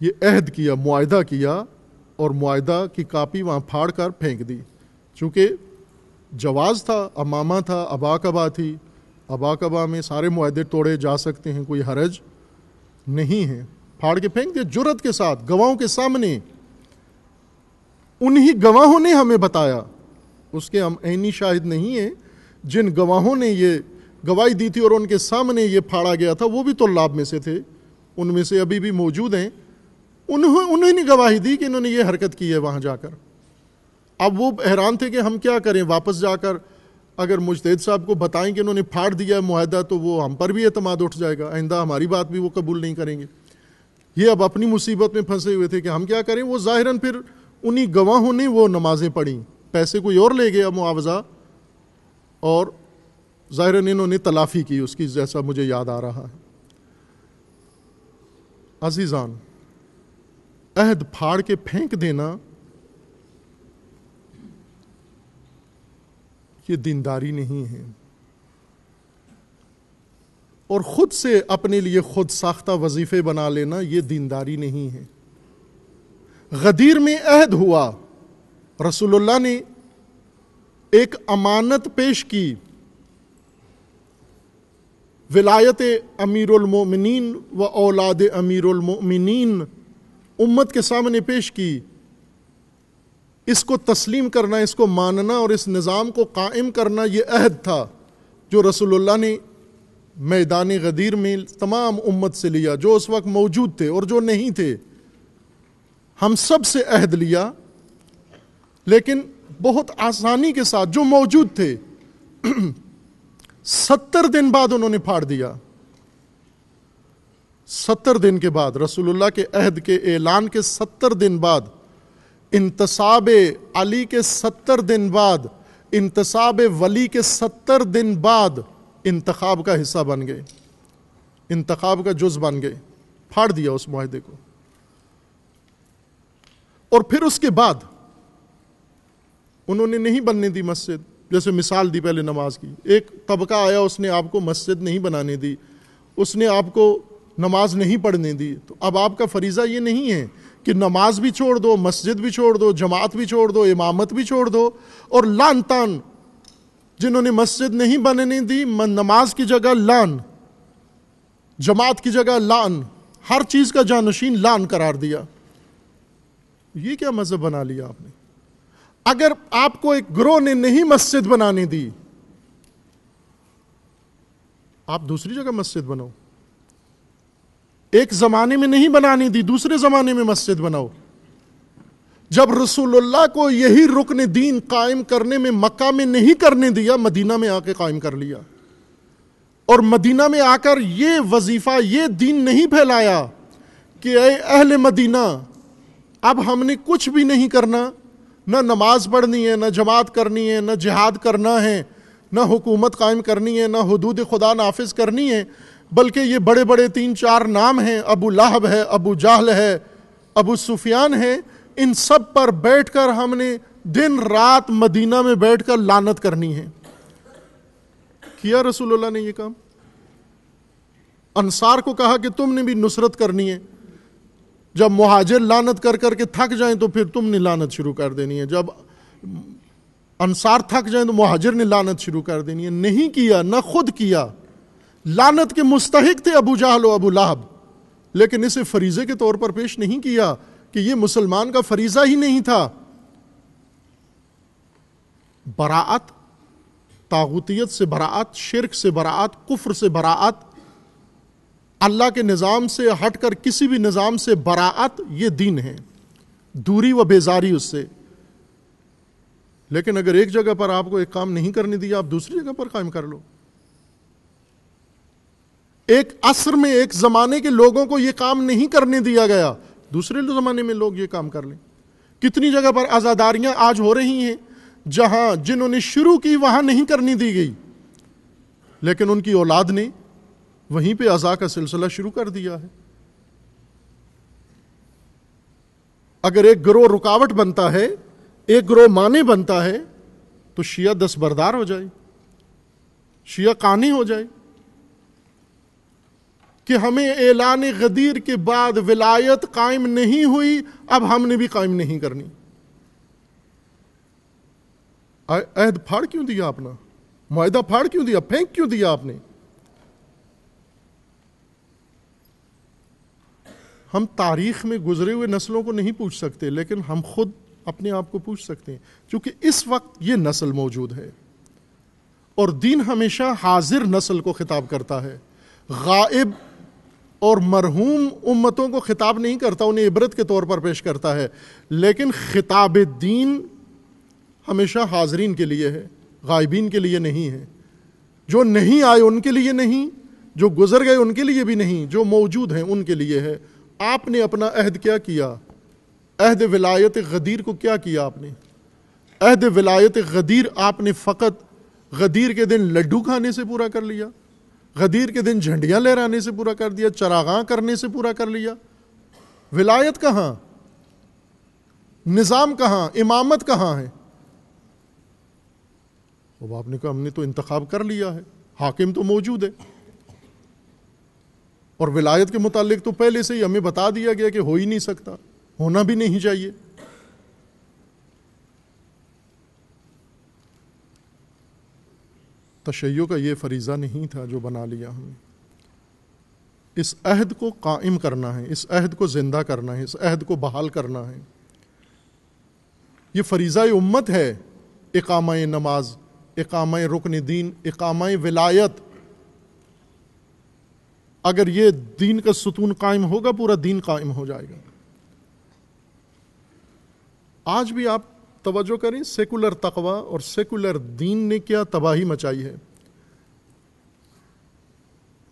ये अहद किया माहा किया और माहा की कापी वहाँ फाड़ कर फेंक दी चूँकि जवाज़ था अमामा था अबाकबा थी अबाकबा में सारे माहदे तोड़े जा सकते हैं कोई हरज नहीं है फाड़ के फेंक दिया जुरत के साथ गवाहों के सामने उन्हीं गवाहों ने हमें बताया उसके हम ऐनी शाहिद नहीं हैं जिन गवाहों ने ये गवाही दी थी और उनके सामने ये फाड़ा गया था वो भी तो लाभ में से थे उनमें से अभी भी मौजूद हैं उन्होंने उन्होंने गवाही दी कि इन्होंने ये हरकत की है वहाँ जाकर अब वो हैरान थे कि हम क्या करें वापस जाकर अगर मुश्तैद साहब को बताएं कि इन्होंने फाड़ दिया है माहदा तो वो हम पर भी अतमाद उठ जाएगा आइंदा हमारी बात भी वो कबूल नहीं करेंगे ये अब अपनी मुसीबत में फंसे हुए थे कि हम क्या करें वो ज़ाहिरन फिर उन्हीं गवाहों ने वो नमाज़ें पढ़ी पैसे कोई और ले गया मुआवजा और ज़ाहिर इन्होंने तलाफ़ी की उसकी जैसा मुझे याद आ रहा है अजीज़ान अहद फाड़ के फेंक देना ये दीनदारी नहीं है और ख़ुद से अपने लिए खुद साख्ता वजीफ़े बना लेना ये दीनदारी नहीं है गदीर में अहद हुआ रसूलुल्लाह ने एक अमानत पेश की विलायत अमीरमिन व औलाद अमीरमिन उम्मत के सामने पेश की इसको तस्लीम करना इसको मानना और इस निज़ाम को कायम करना ये अहद था जो रसोल्ला ने मैदान गदीर में तमाम उम्मत से लिया जो उस वक्त मौजूद थे और जो नहीं थे हम सब से अहद लिया लेकिन बहुत आसानी के साथ जो मौजूद थे सत्तर दिन बाद उन्होंने फाड़ दिया सत्तर दिन के बाद रसूलुल्लाह के अहद के ऐलान के सत्तर दिन बाद इंतसाब अली के सत्तर दिन बाद इंतसाब वली के सत्तर दिन बाद इंतखाब का हिस्सा बन गए इंतखाब का जुज बन गए फाड़ दिया उस माहदे को और फिर उसके बाद उन्होंने नहीं बनने दी मस्जिद जैसे मिसाल दी पहले नमाज की एक तबका आया उसने आपको मस्जिद नहीं बनाने दी उसने आपको नमाज नहीं पढ़ने दी तो अब आपका फरीज़ा ये नहीं है कि नमाज भी छोड़ दो मस्जिद भी छोड़ दो जमात भी छोड़ दो इमामत भी छोड़ दो और लान तान जिन्होंने मस्जिद नहीं बनने दी नमाज की जगह लान जमात की जगह लान हर चीज़ का जानशीन लान करार दिया ये क्या मज़हब बना लिया आपने अगर आपको एक ग्रोह ने नहीं मस्जिद बनाने दी आप दूसरी जगह मस्जिद बनाओ एक जमाने में नहीं बनाने दी दूसरे जमाने में मस्जिद बनाओ जब रसूलुल्लाह को यही रुकन दीन कायम करने में मक्का में नहीं करने दिया मदीना में आके कायम कर लिया और मदीना में आकर ये वजीफा ये दीन नहीं फैलाया कि अहल मदीना अब हमने कुछ भी नहीं करना न नमाज पढ़नी है न जमात करनी है न जिहाद करना है न हुकूमत कायम करनी है न हदूद खुदा नाफिज करनी है बल्कि ये बड़े बड़े तीन चार नाम हैं अबू लाहब है अबू जाहल है अबू सुफियान है इन सब पर बैठ कर हमने दिन रात मदीना में बैठ कर लानत करनी है किया रसूलुल्लाह ने यह काम अंसार को कहा कि तुमने भी नुसरत करनी है जब मुहाजिर लानत कर करके थक जाएं तो फिर तुमने लानत शुरू कर देनी है जब अनसार थक जाएं तो मुहाजिर ने लानत शुरू कर देनी है नहीं किया ना खुद किया लानत के मुस्तक थे अबू जहल और अबू लाहब लेकिन इसे फरीजे के तौर पर पेश नहीं किया कि यह मुसलमान का फरीजा ही नहीं था बरात तागुतियत से बरात शिरक से बरात कुफर से बरात अल्लाह के निज़ाम से हट कर किसी भी निज़ाम से बरात ये दीन है दूरी व बेजारी उससे लेकिन अगर एक जगह पर आपको एक काम नहीं करने दिया आप दूसरी जगह पर कायम कर लो एक असर में एक ज़माने के लोगों को यह काम नहीं करने दिया गया दूसरे ज़माने में लोग ये काम कर लें कितनी जगह पर आजादारियां आज हो रही हैं जहां जिन्होंने शुरू की वहां नहीं करनी दी गई लेकिन उनकी औलाद ने वहीं पे अज़ा का सिलसिला शुरू कर दिया है अगर एक ग्रोह रुकावट बनता है एक ग्रोह माने बनता है तो शिया दसबरदार हो जाए शिया कानी हो जाए कि हमें ऐलान गदीर के बाद विलायत कायम नहीं हुई अब हमने भी कायम नहीं करनी अहद फाड़ क्यों दिया अपना माहदा फाड़ क्यों दिया फेंक क्यों दिया आपने हम तारीख में गुजरे हुए नस्लों को नहीं पूछ सकते लेकिन हम खुद अपने आप को पूछ सकते हैं क्योंकि इस वक्त ये नस्ल मौजूद है और दीन हमेशा हाजिर नस्ल को खिताब करता है गायब और मरहूम उम्मतों को खिताब नहीं करता उन्हें इबरत के तौर पर पेश करता है लेकिन खिताब दीन हमेशा हाजरीन के लिए है गायबीन के लिए नहीं है जो नहीं आए उनके लिए नहीं जो गुजर गए उनके लिए भी नहीं जो मौजूद हैं उनके लिए है आपने अपना अहद क्या किया अहद विलायत गदीर को क्या किया आपने अहद विलायत गदीर आपने फ़कत गदीर के दिन लड्डू खाने से पूरा कर लिया गदीर के दिन झंडियाँ लहराने से पूरा कर दिया चरागां करने से पूरा कर लिया विलायत कहाँ निज़ाम कहाँ इमामत कहाँ है अब आपने कहा हमने तो इंतखब कर लिया है हाकिम तो मौजूद है और विलायत के मुतालिक तो पहले से ही हमें बता दिया गया कि हो ही नहीं सकता होना भी नहीं चाहिए तशैयों का ये फरीज़ा नहीं था जो बना लिया हमने इस अहद को कायम करना है इस अहद को ज़िंदा करना है इस अहद को बहाल करना है ये फरीज़ा उम्मत है इकाम नमाज इकाम रुकन दीन इकाम विलायत अगर ये दीन का सुतून कायम होगा पूरा दीन कायम हो जाएगा आज भी आप तवज्जो करें सेकुलर तकवा और सेकुलर दीन ने क्या तबाही मचाई है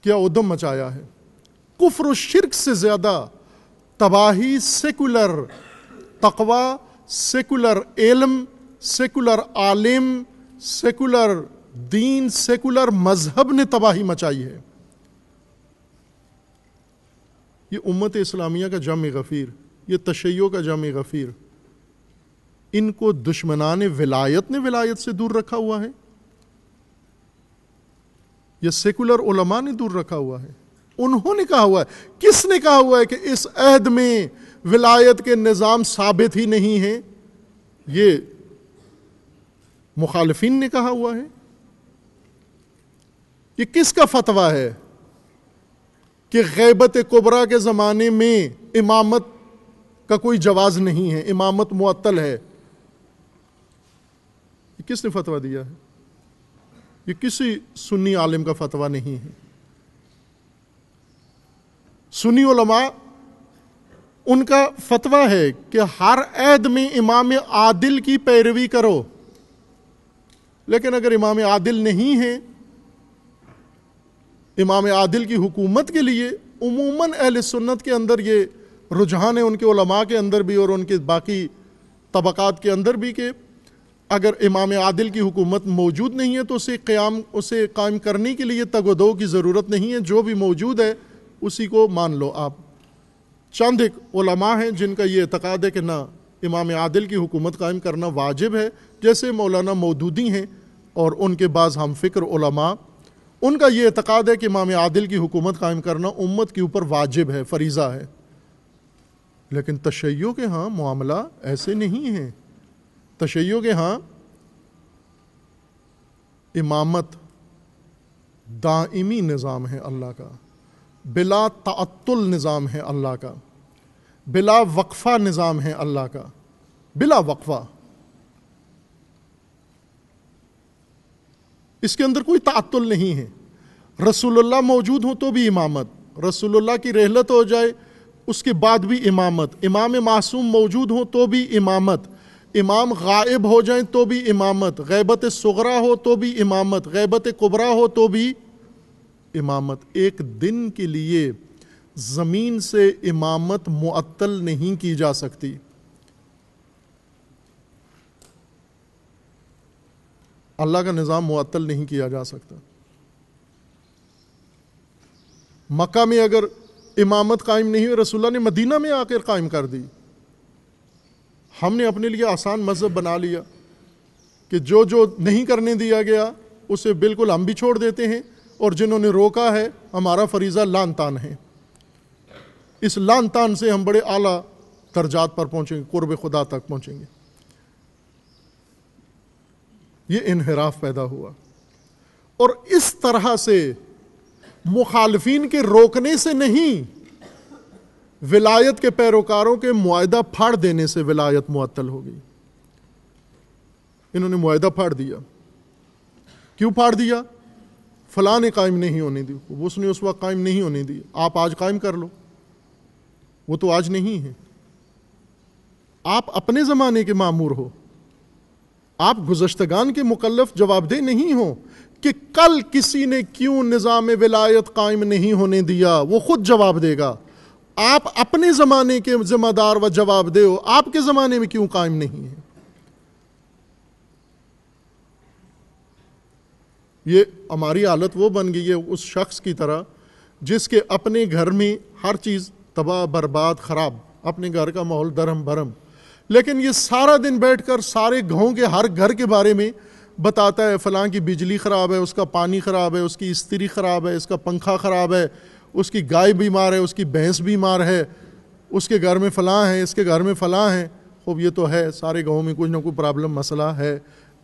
क्या उदम मचाया है कुफर और शिरक से ज़्यादा तबाही सेकुलर तकवा सेकुलर एलम सेकुलर आलिम सेकुलर दीन सेकुलर मजहब ने तबाही मचाई है ये उम्मत इस्लामिया का जाम गफ़ीर ये तशैयों का जाम गफ़ीर इनको दुश्मनान विलायत ने विलायत से दूर रखा हुआ है यह सेकुलर उलमा ने दूर रखा हुआ है उन्होंने कहा हुआ है किसने कहा हुआ है कि इस अहद में विलायत के निज़ाम साबित ही नहीं है ये मुखालफिन ने कहा हुआ है ये किसका फतवा है कि गैबत कोबरा के ज़माने में इमामत का कोई जवाज़ नहीं है इमामत मअतल है ये किसने फतवा दिया है ये किसी सुन्नी आलिम का फतवा नहीं है सुन्नी उलमा उनका फतवा है कि हर ऐद में इमाम आदिल की पैरवी करो लेकिन अगर इमाम आदिल नहीं है इमाम आदिल की हुकूमत के लिए उमूमन अहल सुन्नत के अंदर ये रुझान है उनके उलमा के अंदर भी और उनके बाकी तबक़ात के अंदर भी कि अगर इमाम आदिल की हुकूमत मौजूद नहीं है तो उसे क़्याम उसे कायम करने के लिए तगोदो की ज़रूरत नहीं है जो भी मौजूद है उसी को मान लो आप चंद एक उलमा हैं जिनका ये अतकाद है कि ना इमाम आदिल की हुकूमत कायम करना वाजिब है जैसे मौलाना मौदूदी हैं और उनके बाद हम फ़िक्र उनका ये अतकाद है कि इमाम आदिल की हुकूमत कायम करना उम्मत के ऊपर वाजिब है फरीज़ा है लेकिन तशैयों के यहाँ मामला ऐसे नहीं है तशैयों के यहाँ इमामत दाइमी निज़ाम है अल्लाह का बिला तातुल निज़ाम है अल्लाह का बिला वक्फ़ा निज़ाम है अल्लाह का बिला वक्फ़ा इसके अंदर कोई तातुल नहीं है रसूलुल्लाह मौजूद हो तो भी इमामत रसूलुल्लाह की रहलत हो जाए उसके बाद भी इमामत इमाम मासूम मौजूद हो तो भी इमामत इमाम गायब हो जाए तो भी इमामत गैबत सगरा हो तो भी इमामत गैबत कुबरा हो तो भी इमामत एक दिन के लिए ज़मीन से इमामत मअतल नहीं की जा सकती अल्लाह का निज़ाम मुअत्तल नहीं किया जा सकता मक्का में अगर इमामत कायम नहीं हुई रसुल्ला ने मदीना में आकर कायम कर दी हमने अपने लिए आसान मज़हब बना लिया कि जो जो नहीं करने दिया गया उसे बिल्कुल हम भी छोड़ देते हैं और जिन्होंने रोका है हमारा फरीज़ा लान तान है इस लान तान से हम बड़े आला दर्जात पर पहुँचेंगे कुर्ब खुदा तक पहुँचेंगे ये इनहराफ पैदा हुआ और इस तरह से मुखालफिन के रोकने से नहीं विलायत के पैरोकारों के मुआदा फाड़ देने से विलायत मुअत्तल हो गई इन्होंने मुआदा फाड़ दिया क्यों फाड़ दिया फला ने कायम नहीं होने दी उसने उस वक्त कायम नहीं होने दी आप आज कायम कर लो वो तो आज नहीं है आप अपने ज़माने के मामूर हो आप गुजशतगान के मुकलफ जवाबदेह नहीं हो कि कल किसी ने क्यों निज़ाम विलायत कायम नहीं होने दिया वो खुद जवाब देगा आप अपने ज़माने के ज़िम्मेदार व जवाब दे हो आपके ज़माने में क्यों कायम नहीं है ये हमारी हालत वो बन गई है उस शख्स की तरह जिसके अपने घर में हर चीज़ तबाह बर्बाद ख़राब अपने घर का माहौल धरम भरम लेकिन ये सारा दिन बैठकर सारे गाँव के हर घर के बारे में बताता है फलां की बिजली ख़राब है उसका पानी ख़राब है उसकी स्त्री ख़राब है इसका पंखा ख़राब है उसकी गाय बीमार है उसकी भैंस बीमार है उसके घर में फलां है इसके घर में फलां हैं खूब ये तो है सारे गाँव में कुछ ना कुछ प्रॉब्लम मसला है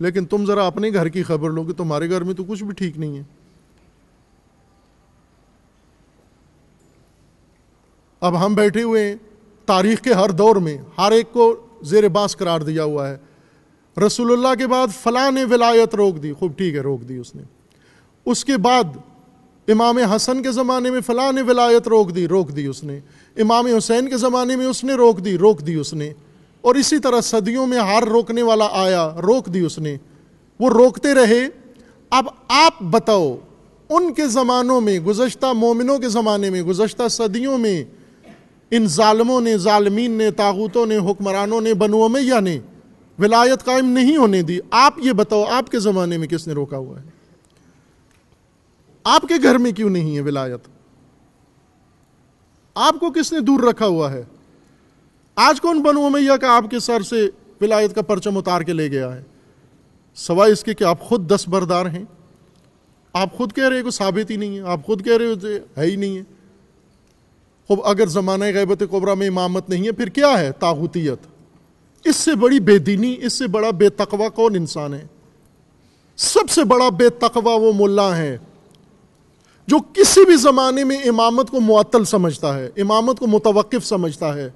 लेकिन तुम ज़रा अपने घर की खबर लो कि तुम्हारे घर में तो कुछ भी ठीक नहीं है अब हम बैठे हुए हैं तारीख़ के हर दौर में हर एक को जेर बास करार दिया हुआ है रसूलुल्लाह के बाद फला ने विलायत रोक दी खूब ठीक है रोक दी उसने उसके बाद इमाम हसन के ज़माने में फ़लाँ ने विलायत रोक दी रोक दी उसने इमाम हुसैन के ज़माने में उसने रोक दी रोक दी उसने और इसी तरह सदियों में हार रोकने वाला आया रोक दी उसने वो रोकते रहे अब आप बताओ उनके ज़मानों में गुजश्ता मोमिनों के ज़माने में गुजश्ता सदियों में इन ालमों ने ालमीन ने तागूतों ने हुक्मरानों ने में या ने विलायत कायम नहीं होने दी आप ये बताओ आपके ज़माने में किसने रोका हुआ है आपके घर में क्यों नहीं है विलायत आपको किसने दूर रखा हुआ है आज कौन में या का आपके सर से विलायत का परचम उतार के ले गया है सवाए इसके कि आप खुद दस बरदार हैं आप खुद कह रहे हो साबित ही नहीं है आप खुद कह रहे हो तो है ही नहीं है खूब अगर ज़माना गैबत कोबरा में इमामत नहीं है फिर क्या है ताहूतियत इससे बड़ी बेदीनी इससे बड़ा बेतकवा कौन इंसान है सबसे बड़ा बेतकवा वो मुल्ला है जो किसी भी ज़माने में इमामत को मुअत्तल समझता है इमामत को मुतवक़ समझता है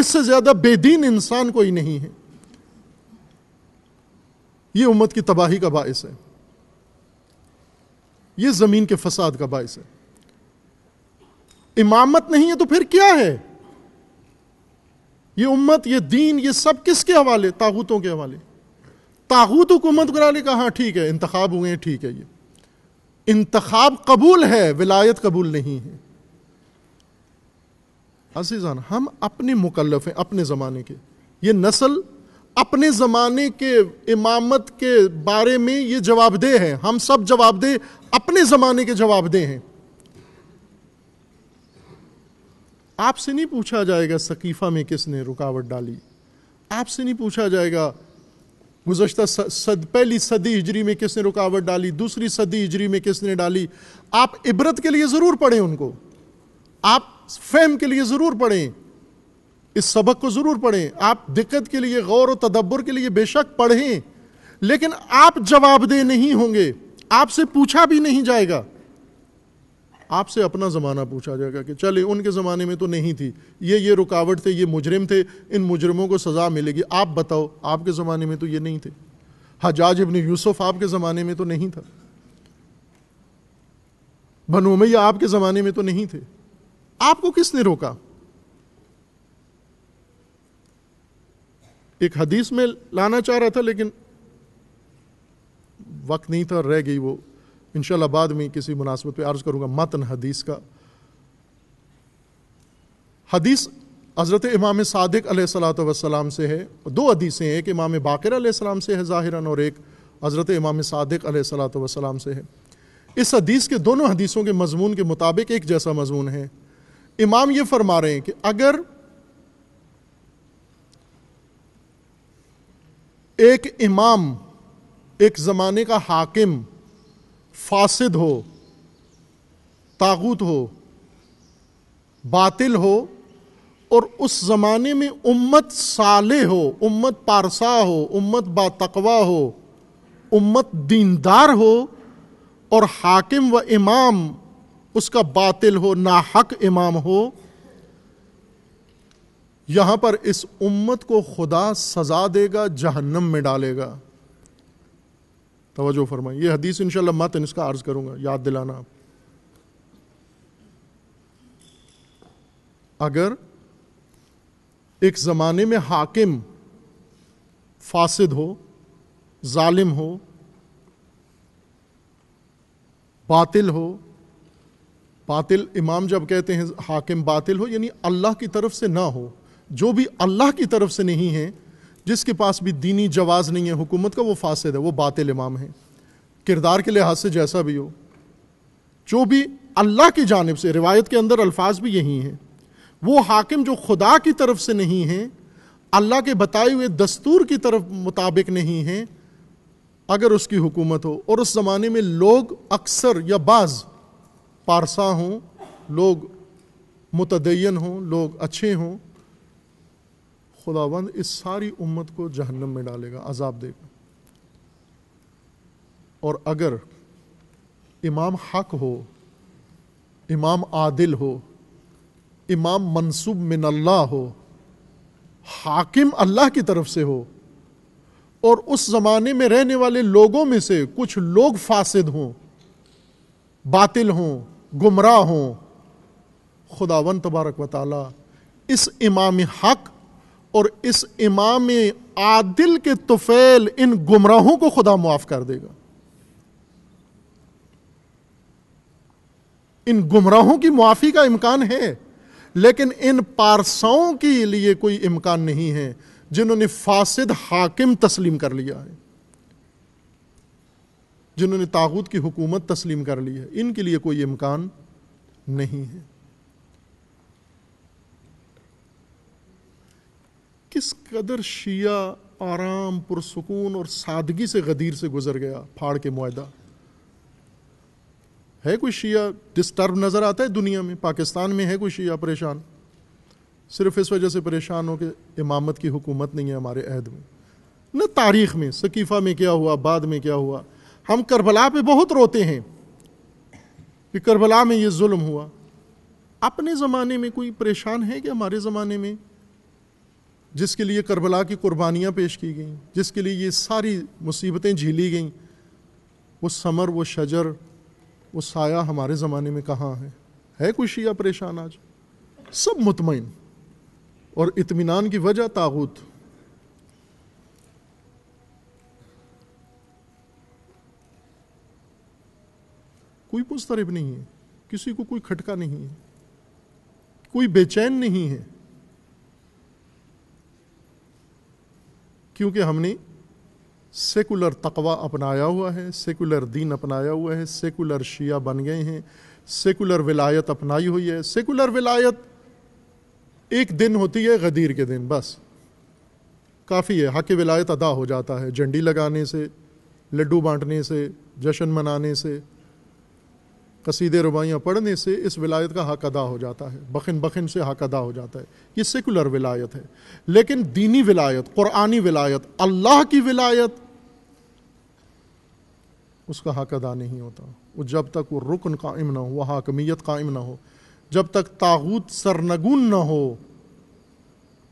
इससे ज़्यादा बेदीन इंसान कोई नहीं है ये उम्मत की तबाही का बायस है ये ज़मीन के फसाद का बायस है इमामत नहीं है तो फिर क्या है ये उम्मत ये दीन ये सब किसके हवाले ताहूतों के हवाले ताहूत हुकूमत कराने का हाँ ठीक है इंतखब हुए हैं ठीक है ये इंतखब कबूल है विलायत कबूल नहीं है अजीज़ान हम अपने मुकलफ हैं अपने ज़माने के ये नस्ल अपने ज़माने के इमामत के बारे में ये जवाबदेह हैं हम सब जवाबदेह अपने ज़माने के जवाबदेह हैं आपसे नहीं पूछा जाएगा सकीफ़ा में किसने रुकावट डाली आपसे नहीं पूछा जाएगा गुजशत सद पहली सदी हिजरी में किसने रुकावट डाली दूसरी सदी हिजरी में किसने डाली आप इबरत के लिए ज़रूर पढ़ें उनको आप फेम के लिए ज़रूर पढ़ें इस सबक को ज़रूर पढ़ें आप दिक्कत के लिए गौर व तदब्बर के लिए बेशक पढ़ें लेकिन आप जवाबदेह नहीं होंगे आपसे पूछा भी नहीं जाएगा आपसे अपना ज़माना पूछा जाएगा कि चले उनके ज़माने में तो नहीं थी ये ये रुकावट थे ये मुजरिम थे इन मुजरमों को सज़ा मिलेगी आप बताओ आपके ज़माने में तो ये नहीं थे हजाज इबन यूसुफ आपके ज़माने में तो नहीं था बनो मैया आपके ज़माने में तो नहीं थे आपको किसने रोका एक हदीस में लाना चाह रहा था लेकिन वक्त नहीं था रह गई वो इनशाला बाद में किसी मुनासबत पर अर्ज़ करूँगा मतन हदीस का हदीस हज़रत इमाम सादिक सलाम से है दो हदीसें हैं एक इमाम बाकर सलाम से है ज़ाहिरन और एक हज़रत इमाम सादिक सलाम से है इस हदीस के दोनों हदीसों के मजमून के मुताबिक एक जैसा मजमून है इमाम ये फरमा रहे हैं कि अगर एक इमाम एक ज़माने का हाकिम फासिद हो तागुत हो बातिल हो और उस ज़माने में उम्मत साले हो उम्मत पारसा हो उम्मत बातकवा हो उम्मत दीनदार हो और हाकिम व इमाम उसका बातिल हो ना हक इमाम हो यहाँ पर इस उम्मत को खुदा सज़ा देगा जहन्नम में डालेगा तोज्जो फरमाएं ये हदीस इंशाल्लाह मतन इसका अर्ज़ करूँगा याद दिलाना आप अगर एक ज़माने में हाकिम फासिद हो जालिम हो बातिल हो बातिल इमाम जब कहते हैं हाकिम बातिल हो यानी अल्लाह की तरफ से ना हो जो भी अल्लाह की तरफ से नहीं है जिसके पास भी दीनी जवाज़ नहीं है हुकूमत का वो फासद है वो बातिल इमाम है किरदार के लिहाज से जैसा भी हो जो भी अल्लाह की जानब से रिवायत के अंदर अल्फाज भी यही हैं वो हाकिम जो खुदा की तरफ से नहीं हैं अल्लाह के बताए हुए दस्तूर की तरफ मुताबिक नहीं हैं अगर उसकी हुकूमत हो और उस ज़माने में लोग अक्सर या बाज़ पारसा हों लोग मुतदयन हों लोग अच्छे हों खुदावंद इस सारी उम्मत को जहन्नम में डालेगा अजाब देगा और अगर इमाम हक हो इमाम आदिल हो इमाम मनसूब मिन अल्लाह हो हाकिम अल्लाह की तरफ से हो और उस ज़माने में रहने वाले लोगों में से कुछ लोग फासिद हों बातिल हों गुमराह हों खुदावन तबारक वाली इस इमाम हक और इस इमाम आदिल के तुफेल इन गुमराहों को खुदा मुआफ कर देगा इन गुमराहों की मुआफ़ी का इम्कान है लेकिन इन पारसाओं के लिए कोई इम्कान नहीं है जिन्होंने फासिद हाकिम तस्लीम कर लिया है जिन्होंने तागूत की हुकूमत तस्लीम कर ली है इनके लिए कोई इम्कान नहीं है किस कदर शिया आराम पुरसकून और सादगी से गदीर से गुजर गया फाड़ के मुआदा है कोई शिया डिस्टर्ब नज़र आता है दुनिया में पाकिस्तान में है कोई शिया परेशान सिर्फ इस वजह से परेशान हो कि इमामत की हुकूमत नहीं है हमारे अहद में न तारीख़ में सकीफ़ा में क्या हुआ बाद में क्या हुआ हम करबला पे बहुत रोते हैं कि करबला में ये जुल्म हुआ अपने ज़माने में कोई परेशान है कि हमारे ज़माने में जिसके लिए करबला की कुर्बानियाँ पेश की गई जिसके लिए ये सारी मुसीबतें झीली गई वो समर वो शजर वो साया हमारे ज़माने में कहाँ है है कोई शिया परेशान आज सब मुतमिन और इतमान की वजह ताबूत कोई मुस्तरब नहीं है किसी को कोई खटका नहीं है कोई बेचैन नहीं है क्योंकि हमने सेकुलर तकवा अपनाया हुआ है सेकुलर दीन अपनाया हुआ है सेकुलर शिया बन गए हैं सेकुलर विलायत अपनाई हुई है सेकुलर विलायत एक दिन होती है गदीर के दिन बस काफ़ी है हक विलायत अदा हो जाता है झंडी लगाने से लड्डू बांटने से जश्न मनाने से कसीदे रुबाइयाँ पढ़ने से इस विलायत का हक अदा हो जाता है बखन बखिन से हक अदा हो जाता है ये सेकुलर विलायत है लेकिन दीनी विलायत क़ुरानी विलायत अल्लाह की विलायत उसका हक अदा नहीं होता वो जब तक वो रुकन कायम ना हो वह हकमीत कायम ना हो जब तक तागूत सरनगुन ना हो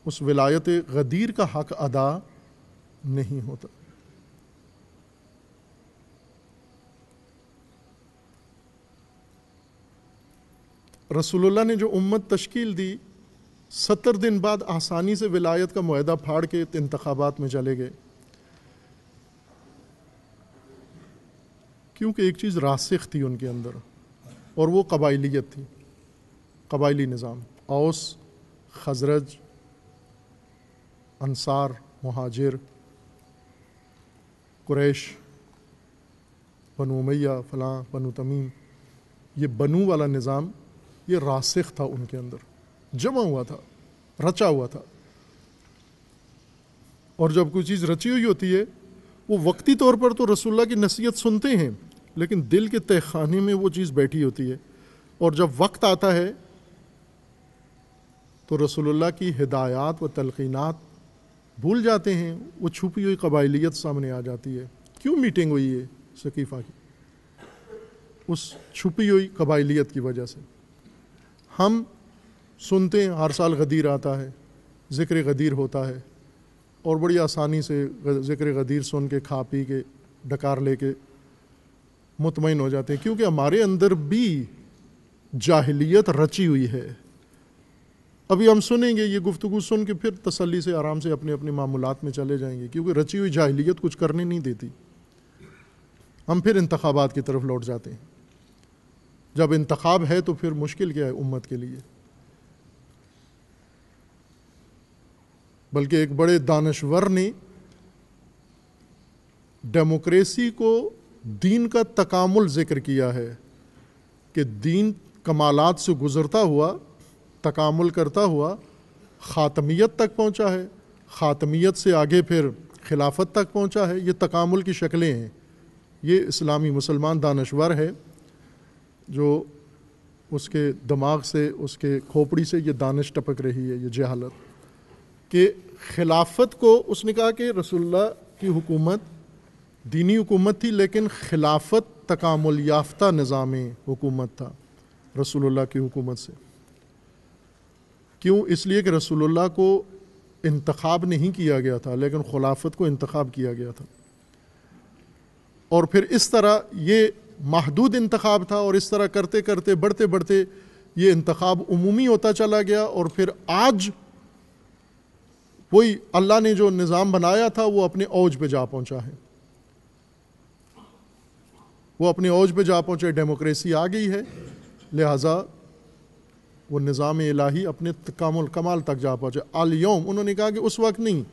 उस विलायत गदीर का हक अदा नहीं होता रसूलुल्लाह ने जो उम्मत तश्कील दी सत्तर दिन बाद आसानी से विलायत का माहदा फाड़ के इंतबात में चले गए क्योंकि एक चीज़ रासिख थी उनके अंदर और वो कबाइलियत थी कबाइली निज़ाम औस खजरज अंसार महाजिर कुरैश बनु उमैया फ़लाँ बनु तमीम ये बनु वाला निज़ाम ये रासिख था उनके अंदर जमा हुआ था रचा हुआ था और जब कोई चीज़ रची हुई होती है वो वक्ती तौर पर तो रसुल्ला की नसीहत सुनते हैं लेकिन दिल के तय खाने में वो चीज़ बैठी होती है और जब वक्त आता है तो रसोल्ला की हिदायत व तलकिनत भूल जाते हैं वो छुपी हुई कबायलियत सामने आ जाती है क्यों मीटिंग हुई है शकीफ़ा की उस छुपी हुई कबायलियत की वजह से हम सुनते हैं हर साल गदीर आता है ज़िक्र गदीर होता है और बड़ी आसानी से ज़िक्र गदीर सुन के खा पी के डकार ले के मुतमिन हो जाते हैं क्योंकि हमारे अंदर भी जाहिलियत रची हुई है अभी हम सुनेंगे ये गुफ्तु सुन के फिर तसली से आराम से अपने अपने मामूल में चले जाएंगे क्योंकि रची हुई जाहिलियत कुछ करने नहीं देती हम फिर इंतबात की तरफ लौट जाते हैं जब इंतखब है तो फिर मुश्किल क्या है उम्मत के लिए बल्कि एक बड़े दानश्वर ने डेमोक्रेसी को दीन का तकामुल ज़िक्र किया है कि दीन कमालात से गुज़रता हुआ तकामुल करता हुआ ख़ातमियत तक पहुंचा है ख़ातमियत से आगे फिर खिलाफत तक पहुंचा है ये तकामुल की शक्लें हैं ये इस्लामी मुसलमान दानश्वर है जो उसके दिमाग से उसके खोपड़ी से ये दानिश टपक रही है ये जहालत कि खिलाफत को उसने कहा कि रसुल्ला की हुकूमत दीनी हुकूमत थी लेकिन खिलाफत तकामुल याफ्ता निज़ाम हुकूमत था रसूलुल्लाह की हुकूमत से क्यों इसलिए कि रसूलुल्लाह को इंतखब नहीं किया गया था लेकिन खिलाफत को इंतखब किया गया था और फिर इस तरह ये महदूद इंतखब था और इस तरह करते करते बढ़ते बढ़ते ये इंतखब उमूमी होता चला गया और फिर आज वही अल्लाह ने जो निज़ाम बनाया था वो अपने औज पे जा पहुंचा है वो अपने औज पे जा पहुंचे डेमोक्रेसी आ गई है लिहाजा वो निज़ाम इलाही अपने कामुल कमाल तक जा पहुँचे अलयोम उन्होंने कहा कि उस वक्त नहीं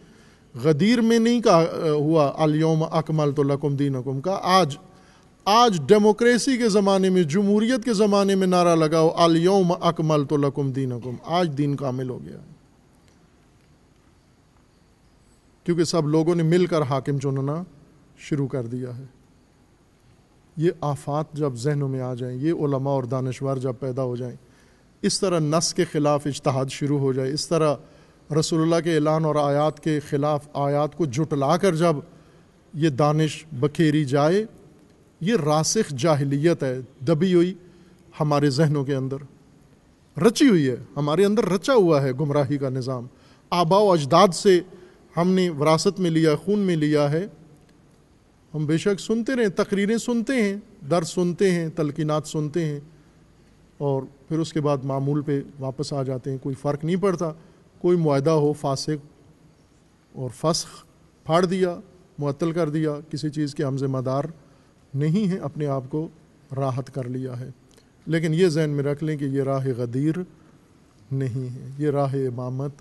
गदीर में नहीं कहा हुआ अलयोम अकमल तो लकुम दीन का आज आज डेमोक्रेसी के ज़माने में जमूरीत के ज़माने में नारा लगाओ अलियोम अकमल तो लकुम दीन अकुम आज दीन कामिल हो गया है क्योंकि सब लोगों ने मिलकर हाकिम चुनना शुरू कर दिया है ये आफात जब जहनों में आ जाए ये उलमा और दानश्वर जब पैदा हो जाए इस तरह नस के ख़िलाफ़ इजतहाद शुरू हो जाए इस तरह रसोल्ला के ऐलान और आयात के ख़िलाफ़ आयात को जुटला कर जब ये दानिश बखेरी जाए ये रासिख जाहिलियत है दबी हुई हमारे जहनों के अंदर रची हुई है हमारे अंदर रचा हुआ है गुमराही का निज़ाम आबा अजदाद से हमने विरासत में लिया खून में लिया है हम बेशक सुनते रहें तकरीरें सुनते हैं दर सुनते हैं तलकिनात सुनते हैं और फिर उसके बाद मामूल पे वापस आ जाते हैं कोई फ़र्क नहीं पड़ता कोई माहदा हो फासिक और फस्ख फाड़ दिया मअतल कर दिया किसी चीज़ के हम जिम्मेदार नहीं है अपने आप को राहत कर लिया है लेकिन ये जहन में रख लें कि ये राह गदीर नहीं है ये राह इमामत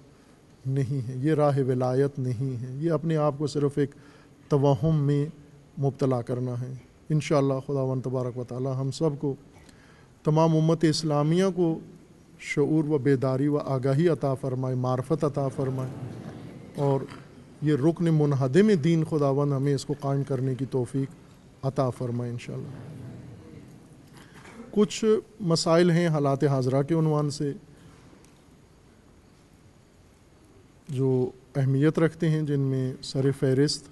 नहीं है ये राह विलायत नहीं है ये अपने आप को सिर्फ़ एक तोहम में मुबतला करना है इन खुदावन तबारक वाली हम सब को तमाम उम्मत इस्लामिया को शूर व बेदारी व आगाही अता फ़रमाए मार्फत अता फ़रमाए और ये रुकन मनहदम दीन खुदा खुदावन हमें इसको कायम करने की तोफ़ी अता फरमाए इन कुछ मसाइल हैं हालात हाजरा के उनवान से जो अहमियत रखते हैं जिनमें सर फहरिस्त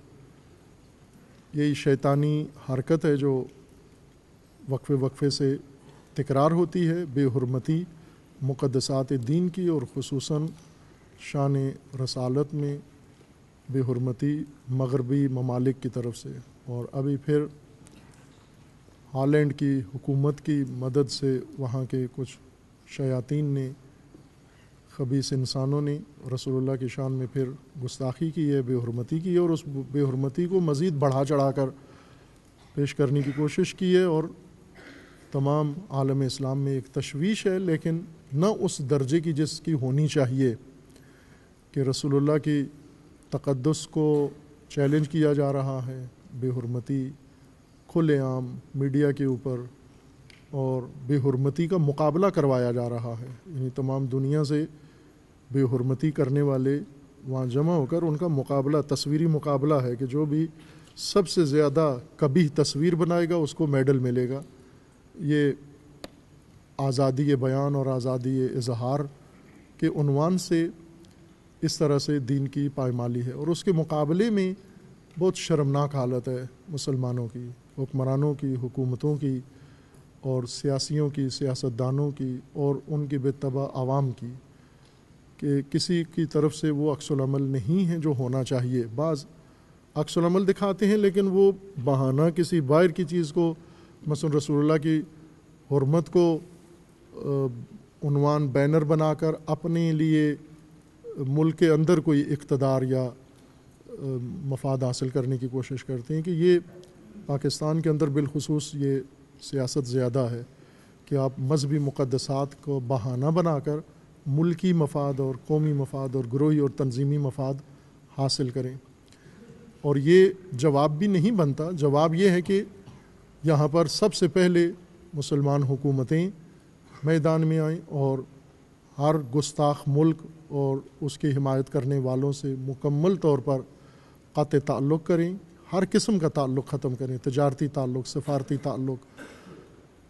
यही शैतानी हरकत है जो वक्फ़े वक्फ़े से तकरार होती है बेहरमती मुक़दसात दीन की और खसूस शान रसालत में बेहरमती मगरबी ममालिक की तरफ से और अभी फिर हॉलैंड की हुकूमत की मदद से वहाँ के कुछ शयातीन ने खबीस इंसानों ने रसोल्ला की शान में फिर गुस्ताखी की है बेहरमती की है और उस बेहरमती को मज़ीद बढ़ा चढ़ा कर पेश करने की कोशिश की है और तमाम आलम इस्लाम में एक तशवीश है लेकिन न उस दर्जे की जिसकी होनी चाहिए कि रसोल्ला की तकदस को चैलेंज किया जा रहा है बेहरमती खुलेआम मीडिया के ऊपर और बेहरमती का मुकाबला करवाया जा रहा है यानी तमाम दुनिया से बेहरमती करने वाले वहाँ जमा होकर उनका मुकाबला तस्वीरी मुकाबला है कि जो भी सबसे ज़्यादा कभी तस्वीर बनाएगा उसको मेडल मिलेगा ये आज़ादी बयान और आज़ादी इजहार के उनवान से इस तरह से दीन की पायमाली है और उसके मुकाबले में बहुत शर्मनाक हालत है मुसलमानों की हुक्मरानों की हुकूमतों की और सियासियों की सियासतदानों की और उनकी बेतबा आवाम की कि किसी की तरफ से वो अक्सलमल नहीं है जो होना चाहिए बाज़ अक्सलमल दिखाते हैं लेकिन वो बहाना किसी बाहर की चीज़ को मसन रसूलुल्लाह की हरमत को उनवान बैनर बनाकर अपने लिए मुल्क के अंदर कोई इकतदार या मफाद हासिल करने की कोशिश करते हैं कि ये पाकिस्तान के अंदर बिलखसूस ये सियासत ज़्यादा है कि आप मजहबी मुक़दसात को बहाना बनाकर मुल्की मफाद और कौमी मफाद और ग्रोही और तंजीमी मफाद हासिल करें और ये जवाब भी नहीं बनता जवाब ये है कि यहाँ पर सबसे पहले मुसलमान हुकूमतें मैदान में आएँ और हर गुस्ताख मुल्क और उसकी हिमायत करने वालों से मुकम्मल तौर पर क़ात ताल्लुक़ करें हर किस्म का ताल्लुक़ ख़त्म करें तजारती ताल्लुक़ सफारती ताल्लुक़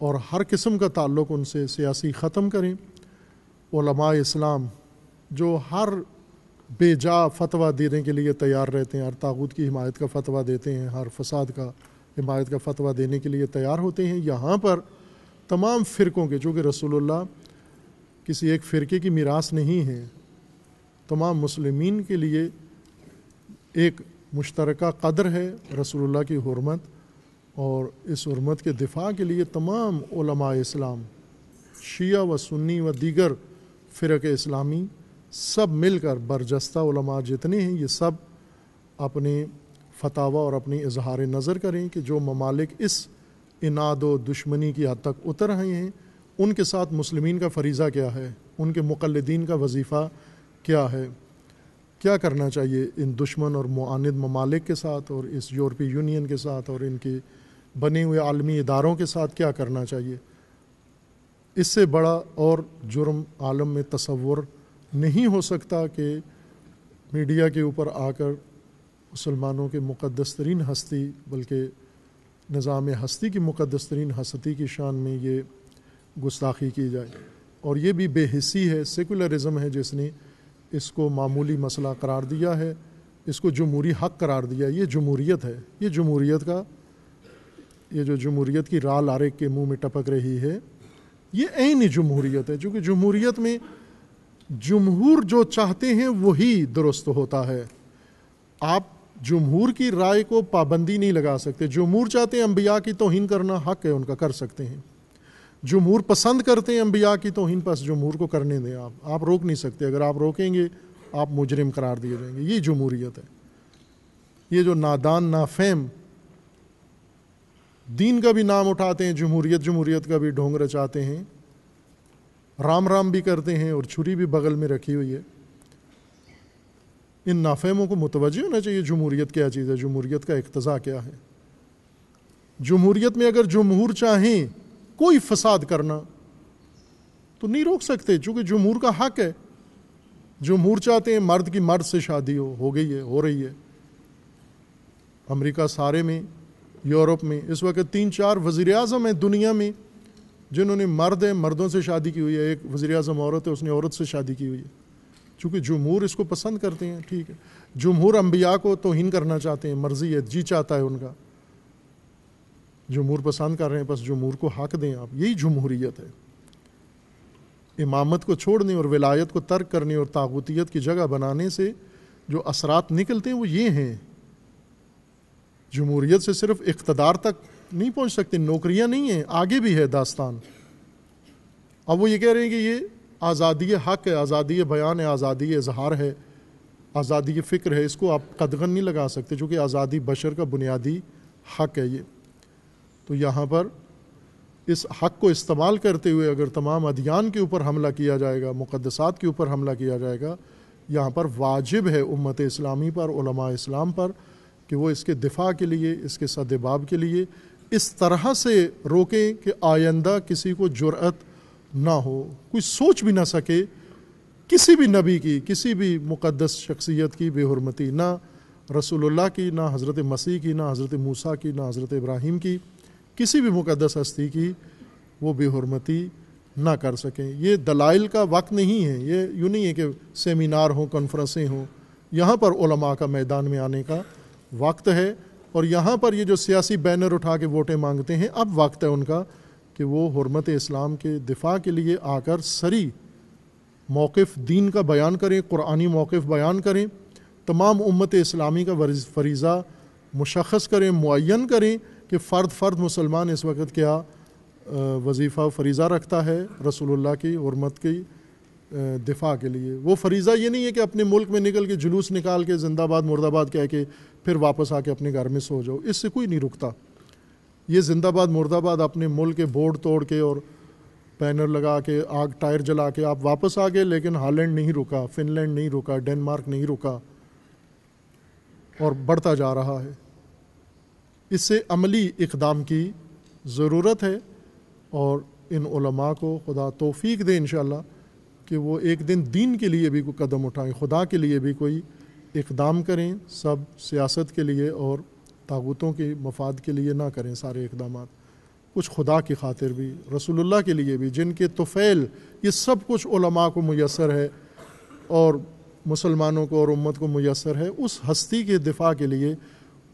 और हर किस्म का ताल्लुक़ उनसे सियासी ख़त्म करें ओलमा इस्लाम जो हर बेजा फतवा देने के लिए तैयार रहते हैं हर तागूत की हिमायत का फतवा देते हैं हर फसाद का हिमायत का फतवा देने के लिए तैयार होते हैं यहाँ पर तमाम फ़िरक़ों के जो कि रसोल्ला किसी एक फ़िरके की मीरास नहीं है तमाम मुसलमीन के लिए एक मुश्तरक कदर है रसोल्ला की हरमत और इस हरमत के दिफा के लिए तमाम इस्लाम शिया व सुन्नी व दीगर फ़िरक इस्लामी सब मिलकर बरजस्ता जितने हैं ये सब अपने फतावा और अपने इजहार नज़र करें कि जो ममालिक इस इनाद व दुश्मनी की हद तक उतर रहे हैं उनके साथ मुसलमिन का फरीज़ा क्या है उनके मुकलदीन का वजीफ़ा क्या है क्या करना चाहिए इन दुश्मन और मानद ममालिक के साथ और इस यूरोपीय यूनियन के साथ और इनके बने हुए आलमी इदारों के साथ क्या करना चाहिए इससे बड़ा और जुर्म आलम में तस्वुर नहीं हो सकता कि मीडिया के ऊपर आकर मुसलमानों के मुक़दस तरीन हस्ती बल्कि निज़ाम हस्ती की मुक़दस तरीन हस्ती की शान में ये गुस्ताखी की जाए और ये भी बेहसी है सेकुलरिज़म है जिसने इसको मामूली मसला करार दिया है इसको जमहूरी हक करार दिया ये जमहूरीत है ये जमहूरीत का ये जो जमहूरीत की राल आरे के मुंह में टपक रही है ये ऐन जमहूरीत है क्योंकि जमहूरीत में जमहूर जो चाहते हैं वही दुरुस्त होता है आप जमहूर की राय को पाबंदी नहीं लगा सकते जमहूर चाहते हैं अम्बिया की तोहन करना हक है उनका कर सकते हैं जमहूर पसंद करते हैं अम्बिया की तोहन बस जमहूर को करने दें आप आप रोक नहीं सकते अगर आप रोकेंगे आप मुजरिम करार दिए जाएंगे ये जमहूरीत है ये जो नादान नाफेम दीन का भी नाम उठाते हैं जमहूरीत जमहूरीत का भी ढोंग रचाते हैं राम राम भी करते हैं और छुरी भी बगल में रखी हुई है इन नाफेमों को मुतवजह होना चाहिए जमहूरीत क्या चीज़ है जमहूरीत का इकतज़ा क्या है जमहूरीत में अगर जमहूर चाहें कोई फसाद करना तो नहीं रोक सकते चूंकि जमहूर का हक है जमहूर चाहते हैं मर्द की मर्द से शादी हो हो गई है हो रही है अमेरिका सारे में यूरोप में इस वक्त तीन चार वज़ी अजम हैं दुनिया में जिन्होंने मर्द है मर्दों से शादी की हुई है एक वज़ी अजम औरत है उसने औरत से शादी की हुई है चूँकि जमहूर इसको पसंद करते हैं ठीक है जमहूर अम्बिया को तोहन करना चाहते हैं मर्जी है जी चाहता है उनका जमूर पसंद कर रहे हैं बस जमूर को हक दें आप यही जमहूरीत है इमामत को छोड़ने और विलायत को तर्क करने और ताबूतीत की जगह बनाने से जो असरा निकलते हैं वो ये हैं जमहूरीत से सिर्फ इकतदार तक नहीं पहुँच सकते नौकरियाँ नहीं हैं आगे भी है दास्तान अब वो ये कह रहे हैं कि ये आज़ादी हक है आज़ादी बयान है आज़ादी इजहार है आज़ादी फ़िक्र है इसको आप कदगन नहीं लगा सकते चूँकि आज़ादी बशर का बुनियादी हक है ये तो यहाँ पर इस हक को इस्तेमाल करते हुए अगर तमाम अधियान के ऊपर हमला किया जाएगा मुकदसात के ऊपर हमला किया जाएगा यहाँ पर वाजिब है उम्मत इस्लामी पर उलमा इस्लाम पर कि वो इसके दिफा के लिए इसके सदबाब के लिए इस तरह से रोकें कि आइंदा किसी को जुरअत ना हो कोई सोच भी ना सके किसी भी नबी की किसी भी मुक़दस शख्सियत की बेहरमती ना रसूलुल्लाह की ना हज़रत मसीह की ना हज़रत मूसा की ना हज़रत इब्राहिम की किसी भी मुकदस हस्ती की वो बेहरमती ना कर सकें ये दलाइल का वक्त नहीं है ये यूँ नहीं है कि सेमिनार हों कॉन्फ्रेंसें हों यहाँ पर उलमा का मैदान में आने का वक्त है और यहाँ पर ये जो सियासी बैनर उठा के वोटें मांगते हैं अब वक्त है उनका कि वो हरमत इस्लाम के दिफा के लिए आकर सरी मौक़ दीन का बयान करें कुरानी मौक़ बयान करें तमाम उम्मत इस्लामी का फरीज़ा मुशखस करें मुन करें कि फ़र्द फ़र्द मुसलमान इस वक्त क्या वजीफ़ा फरीज़ा रखता है रसूलुल्लाह की हरमत की दिफा के लिए वो फरीज़ा ये नहीं है कि अपने मुल्क में निकल के जुलूस निकाल के जिंदाबाद मुर्दाबाद कह के फिर वापस आके अपने घर में सो जाओ इससे कोई नहीं रुकता ये जिंदाबाद मुर्दाबाद अपने मुल्क के बोर्ड तोड़ के और बैनर लगा के आग टायर जला के आप वापस आ गए लेकिन हालैंड नहीं रुका फिनलैंड नहीं रुका डेनमार्क नहीं रुका और बढ़ता जा रहा है इससे अमली इकदाम की ज़रूरत है और इन उलमा को खुदा तोफ़ी दे इन कि वो एक दिन दीन के लिए भी कोई कदम उठाएँ खुदा के लिए भी कोई इकदाम करें सब सियासत के लिए और ताबूतों के मफाद के लिए ना करें सारे इकदाम कुछ खुदा की खातिर भी रसोल्ला के लिए भी जिनके तुफ़ैल ये सब कुछ उलमा को मैसर है और मुसलमानों को और उम्मत को मैसर है उस हस्ती के दिफा के लिए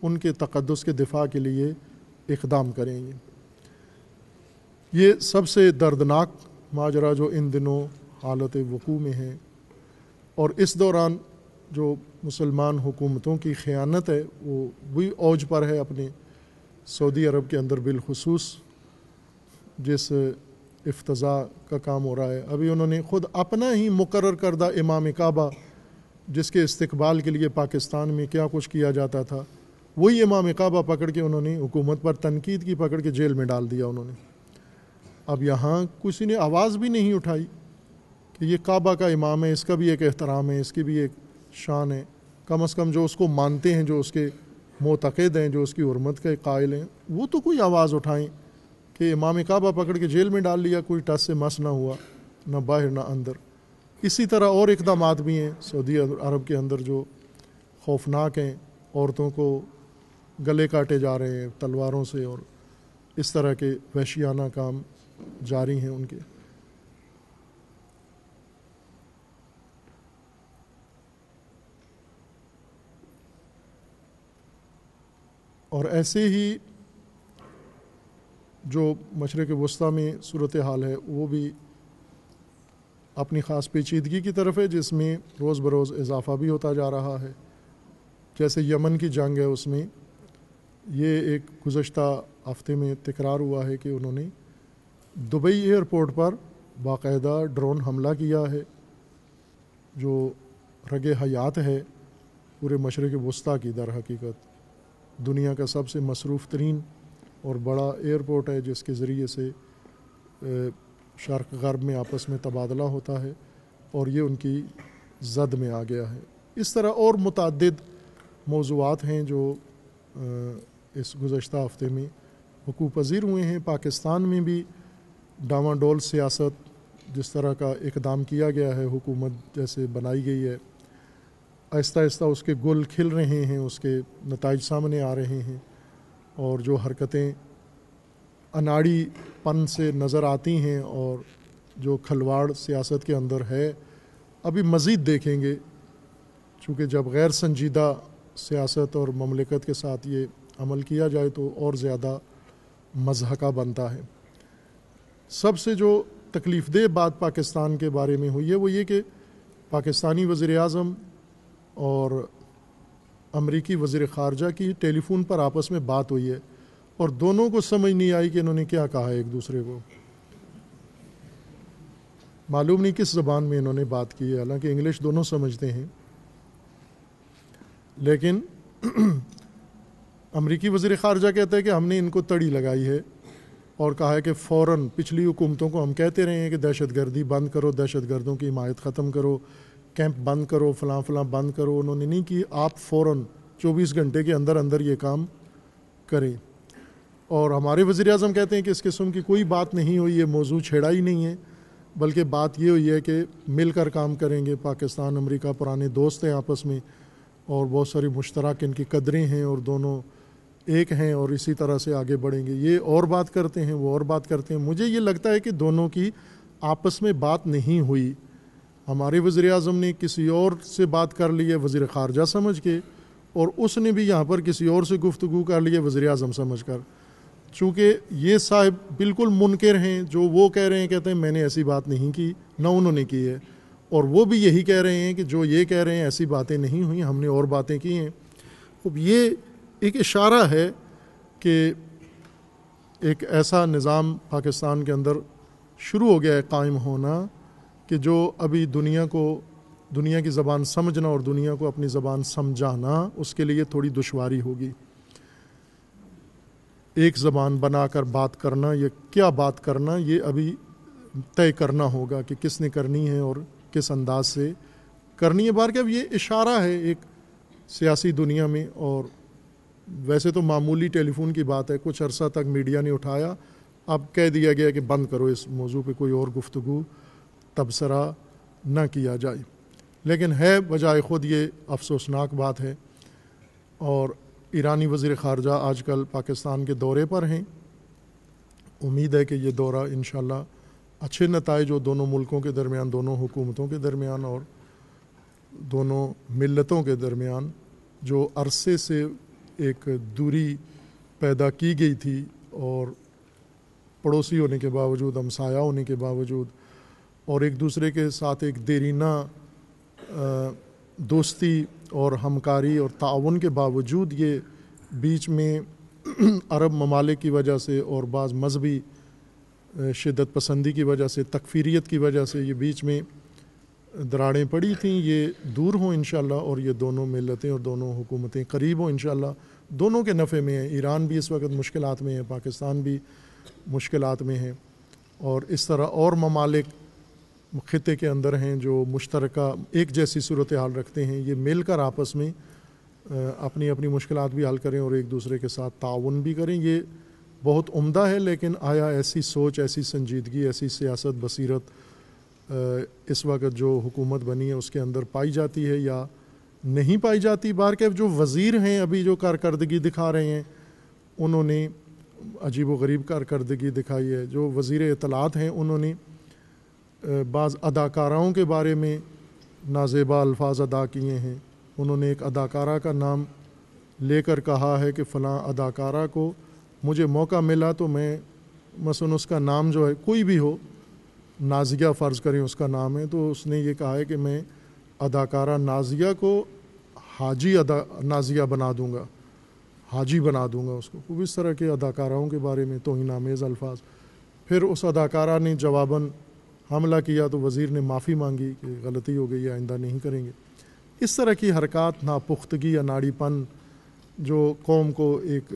उनके तकदस के दिफा के लिए इकदाम करेंगे ये सबसे दर्दनाक माजरा जो इन दिनों हालत वकू में है और इस दौरान जो मुसलमान हुकूमतों की ख़यानत है वो भी ओज पर है अपने सऊदी अरब के अंदर बिलखसूस जिस अफ्तज़ा का काम हो रहा है अभी उन्होंने ख़ुद अपना ही मुकर करदा इमाम कबा जिसके इस्तबाल के लिए पाकिस्तान में क्या कुछ किया जाता था वही इमाम काबा पकड़ के उन्होंने हुकूमत पर तनकीद की पकड़ के जेल में डाल दिया उन्होंने अब यहाँ किसी ने आवाज़ भी नहीं उठाई कि ये काबा का इमाम है इसका भी एक एहतराम है इसकी भी एक शान है कम अज़ कम जो उसको मानते हैं जो उसके मोतद हैं जो उसकी हरमत के कायल हैं वो तो कोई आवाज़ उठाएं कि इमाम काबा पकड़ के जेल में डाल लिया कोई टस से मस ना हुआ ना बाहर ना अंदर इसी तरह और इकदाम भी हैं सऊदी अरब के अंदर जो खौफनाक हैं औरतों को गले काटे जा रहे हैं तलवारों से और इस तरह के वैशियाना काम जारी हैं उनके और ऐसे ही जो के वस्ती में सूरत हाल है वो भी अपनी ख़ास पेचीदगी की तरफ है जिसमें रोज़ बरोज़ इजाफ़ा भी होता जा रहा है जैसे यमन की जंग है उसमें ये एक गुज्त हफ्ते में तकरार हुआ है कि उन्होंने दुबई एयरपोर्ट पर बाकायदा ड्रोन हमला किया है जो रग हयात है पूरे मशरक़ वस्ती की दर हकीकत दुनिया का सबसे मसरूफ़ तरीन और बड़ा एयरपोर्ट है जिसके ज़रिए से शर्क गर्ब में आपस में तबादला होता है और ये उनकी जद में आ गया है इस तरह और मुतद मौजूद हैं जो इस गुज्त हफ्ते में वकू पजीर हुए हैं पाकिस्तान में भी डावाडोल सियासत जिस तरह का इकदाम किया गया है हुकूमत जैसे बनाई गई है आहिस्ता आहिस्ता उसके गुल खिल रहे हैं उसके नतज सामने आ रहे हैं और जो हरकतें अनाड़ी पन से नज़र आती हैं और जो खलवाड़ सियासत के अंदर है अभी मज़ीद देखेंगे चूँकि जब गैर संजीदा सियासत और ममलिकत के साथ ये अमल किया जाए तो और ज़्यादा मजहका बनता है सबसे जो तकलीफदेह बात पाकिस्तान के बारे में हुई है वो ये कि पाकिस्तानी वज़ी अजम और अमरीकी वज़ी ख़ारजा की टेलीफोन पर आपस में बात हुई है और दोनों को समझ नहीं आई कि इन्होंने क्या कहा है एक दूसरे को मालूम नहीं किस ज़बान में इन्होंने बात की है हालांकि इंग्लिश दोनों समझते हैं लेकिन अमरीकी वजीर ख़ारजा कहते हैं कि हमने इनको तड़ी लगाई है और कहा है कि फ़ौर पिछली हुकूमतों को हम कहते रहे हैं कि दहशत गर्दी बंद करो दहशत गर्दों की हिमायत ख़त्म करो कैंप बंद करो फ़लाँ फ़लाँ बंद करो उन्होंने नहीं कि आप फ़ौर चौबीस घंटे के अंदर अंदर ये काम करें और हमारे वज़ी अजम कहते हैं कि इस किस्म की कोई बात नहीं हुई है मौजू छेड़ा ही नहीं है बल्कि बात ये हुई है कि मिल कर काम करेंगे पाकिस्तान अमरीका पुराने दोस्त हैं आपस में और बहुत सारी मुश्तरक इनकी कदरें हैं और दोनों एक हैं और इसी तरह से आगे बढ़ेंगे ये और बात करते हैं वो और बात करते हैं मुझे ये लगता है कि दोनों की आपस में बात नहीं हुई हमारे वज़ी अजम ने किसी और से बात कर ली है वज़ी ख़ारजा समझ के और उसने भी यहाँ पर किसी और से गुफ्तु कर ली है वज़ी अजम समझ कर चूँकि ये साहब बिल्कुल मुनकर हैं जो वो कह रहे हैं कहते हैं मैंने ऐसी बात नहीं की ना उन्होंने की है और वो भी यही कह रहे हैं कि जो ये कह रहे हैं ऐसी बातें नहीं हुई हमने और बातें की हैं अब ये एक इशारा है कि एक ऐसा निज़ाम पाकिस्तान के अंदर शुरू हो गया है कायम होना कि जो अभी दुनिया को दुनिया की ज़बान समझना और दुनिया को अपनी ज़बान समझाना उसके लिए थोड़ी दुशारी होगी एक ज़बान बना कर बात करना या क्या बात करना ये अभी तय करना होगा कि किसने करनी है और किस अंदाज से करनी है बार के अब ये इशारा है एक सियासी दुनिया में और वैसे तो मामूली टेलीफोन की बात है कुछ अरसा तक मीडिया ने उठाया अब कह दिया गया कि बंद करो इस मौजू पर कोई और गुफ्तु तबसरा न किया जाए लेकिन है बजाय ख़ुद ये अफसोसनाक बात है और ईरानी वज़ी ख़ारजा आज कल पाकिस्तान के दौरे पर हैं उम्मीद है कि ये दौरा इन शह अच्छे नतज जो दोनों मुल्कों के दरमियान दोनों हुकूमतों के दरमियान और दोनों मिलतों के दरमियान जो अरसे से एक दूरी पैदा की गई थी और पड़ोसी होने के बावजूद हमसाया होने के बावजूद और एक दूसरे के साथ एक देरीना दोस्ती और हमकारी और ताउन के बावजूद ये बीच में अरब ममालिक की वजह से और बाज़ मजहबी शिदत पसंदी की वजह से तकफीरियत की वजह से ये बीच में दराड़ें पड़ी थी ये दूर हों इन और ये दोनों मिलतें और दोनों हुकूमतें करीब हों इन दोनों के नफ़े में हैं ईरान भी इस वक्त मुश्किल में है पाकिस्तान भी मुश्किल में है और इस तरह और ममालिक ख़त्े के अंदर हैं जो मुश्तर एक जैसी सूरत हाल रखते हैं ये मिल कर आपस में अपनी अपनी मुश्किल भी हल करें और एक दूसरे के साथ ताउन भी करें ये बहुत उमदा है लेकिन आया ऐसी सोच ऐसी संजीदगी ऐसी सियासत बसीरत इस वक्त जो हुकूमत बनी है उसके अंदर पाई जाती है या नहीं पाई जाती बाहर के जो वज़ीर हैं अभी जो कारकर्दगी दिखा रहे हैं उन्होंने अजीब व गरीब कारकर्दगी दिखाई है जो वज़ी अतलात हैं उन्होंने बाज़ अदाकाराओं के बारे में नाजेबा अल्फाज अदा किए हैं उन्होंने एक अदाकारा का नाम लेकर कहा है कि फ़लाँ अदाकारा को मुझे मौका मिला तो मैं मसन उसका नाम जो है कोई भी हो नाजिया फ़र्ज़ करें उसका नाम है तो उसने ये कहा है कि मैं अदाकारा नाजिया को हाजी अदा नाजिया बना दूँगा हाजी बना दूंगा उसको खूब इस तरह के अदाकाराओं के बारे में तो ही नामेज़ अल्फाज फिर उस अदाकारा ने जवाबन हमला किया तो वज़ीर ने माफ़ी मांगी कि गलती हो गई आइंदा नहीं करेंगे इस तरह की हरकत नापुख्तगी या नाड़ीपन जो कौम को एक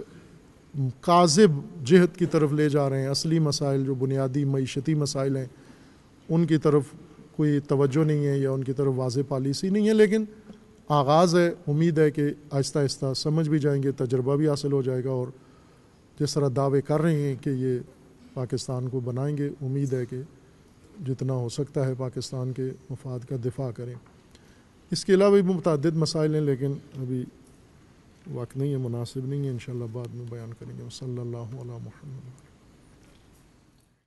काजिब जहत की तरफ ले जा रहे हैं असली मसाइल जो बुनियादी मीशती मसाइल हैं उनकी तरफ कोई तवज्जो नहीं है या उनकी तरफ वाज पॉलिसी नहीं है लेकिन आगाज़ है उम्मीद है कि आहिस्ता आहिस्ता समझ भी जाएंगे तजर्बा भी हासिल हो जाएगा और जिस तरह दावे कर रहे हैं कि ये पाकिस्तान को बनाएंगे उम्मीद है कि जितना हो सकता है पाकिस्तान के मफाद का दिफा करें इसके अलावा भी मुतद मसाइल हैं लेकिन अभी वक्त नहीं है मुनासिब नहीं है इन बाद में बयान करेंगे वसल महमद